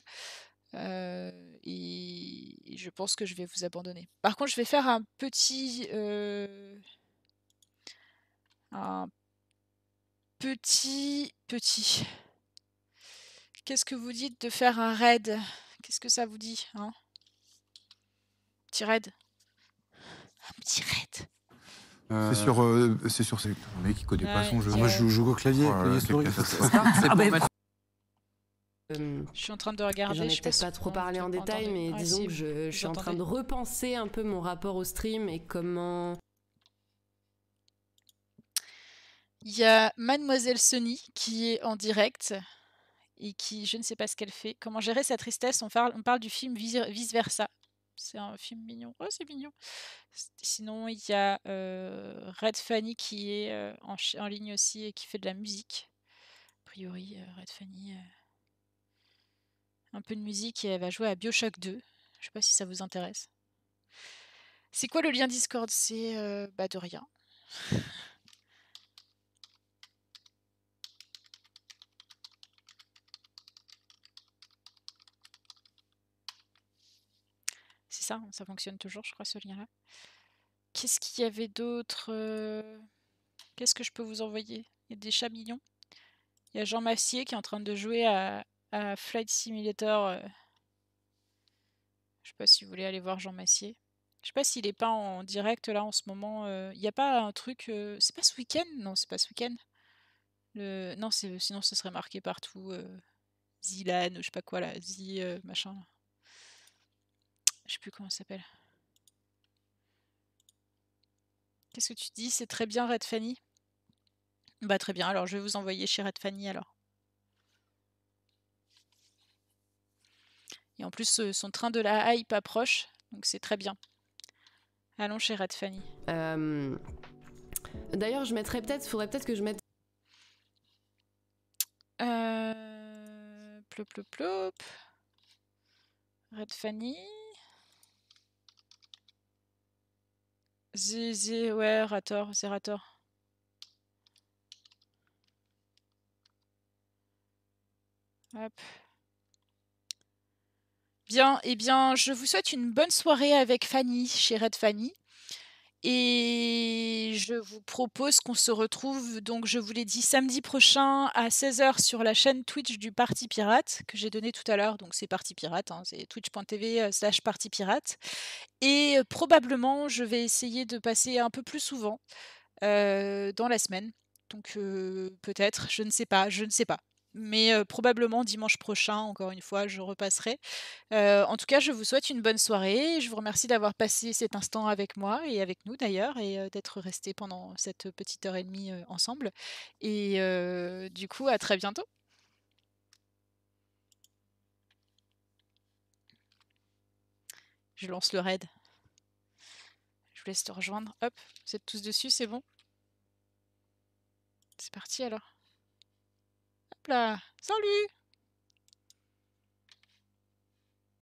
Euh, et je pense que je vais vous abandonner. Par contre, je vais faire un petit... Euh, un petit... petit... Qu'est-ce que vous dites de faire un raid Qu'est-ce que ça vous dit hein Petit raid un petit raid. C'est sur, c'est sur mec qui connaît pas son jeu. Moi, je joue, au clavier, [LAUGHS] ah, bah, euh, je suis en train de regarder. ai je peut-être pas trop parlé en détail, mais disons que je, suis en train de repenser un peu mon rapport au stream et comment. Il y a Mademoiselle Sony qui est en direct et qui, je ne sais pas ce qu'elle fait. Comment gérer sa tristesse on parle, on parle du film Vice-Versa c'est un film mignon. Oh, c'est mignon. Sinon, il y a Red Fanny qui est en, ligne aussi et qui fait de la musique. A priori, Red Fanny, un peu de musique et elle va jouer à Bioshock 2. Je sais pas si ça vous intéresse. C'est quoi le lien Discord C'est bah de rien. [LAUGHS] ça, hein, ça fonctionne toujours, je crois, ce lien-là. Qu'est-ce qu'il y avait d'autre euh, Qu'est-ce que je peux vous envoyer Il y a des chamillons. Il y a Jean Massier qui est en train de jouer à, Flight Simulator. Euh. Je sais pas si vous voulez aller voir Jean Massier. Je sais pas s'il est pas en direct là en ce moment. Euh. Il n'y a pas un truc. C'est pas ce week-end Non, c'est pas ce week-end. Le... Non, sinon ce serait marqué partout. Zilan ou je sais pas quoi là. Z machin. Je sais plus comment ça s'appelle. Qu'est-ce que tu dis C'est très bien, Red Fanny Bah très bien, alors je vais vous envoyer chez Red Fanny alors. Et en plus, euh, son train de la hype approche, donc c'est très bien. Allons chez Red Fanny. Euh, d'ailleurs, je mettrais peut-être, faudrait peut-être que je mette. Euh, plop, plop, plop. Red Fanny. Zé, zé, ouais, Rator, c'est Hop. Bien, eh bien, je vous souhaite une bonne soirée avec Fanny, chère Red Fanny. Et je vous propose qu'on se retrouve, donc je vous l'ai dit, samedi prochain à 16h sur la chaîne Twitch du Parti Pirate, que j'ai donné tout à l'heure, donc c'est Parti Pirate, hein, c'est twitch.tv euh, slash Parti Pirate. Et euh, probablement, je vais essayer de passer un peu plus souvent euh, dans la semaine. Donc peut-être, je ne sais pas, je ne sais pas mais probablement dimanche prochain, encore une fois, je repasserai. en tout cas, je vous souhaite une bonne soirée. Je vous remercie d'avoir passé cet instant avec moi et avec nous d'ailleurs, et d'être resté pendant cette petite heure et demie ensemble. Et du coup, à très bientôt. Je lance le raid. Je vous laisse te rejoindre. Hop, vous êtes tous dessus, c'est bon. C'est parti alors. Hop là Salut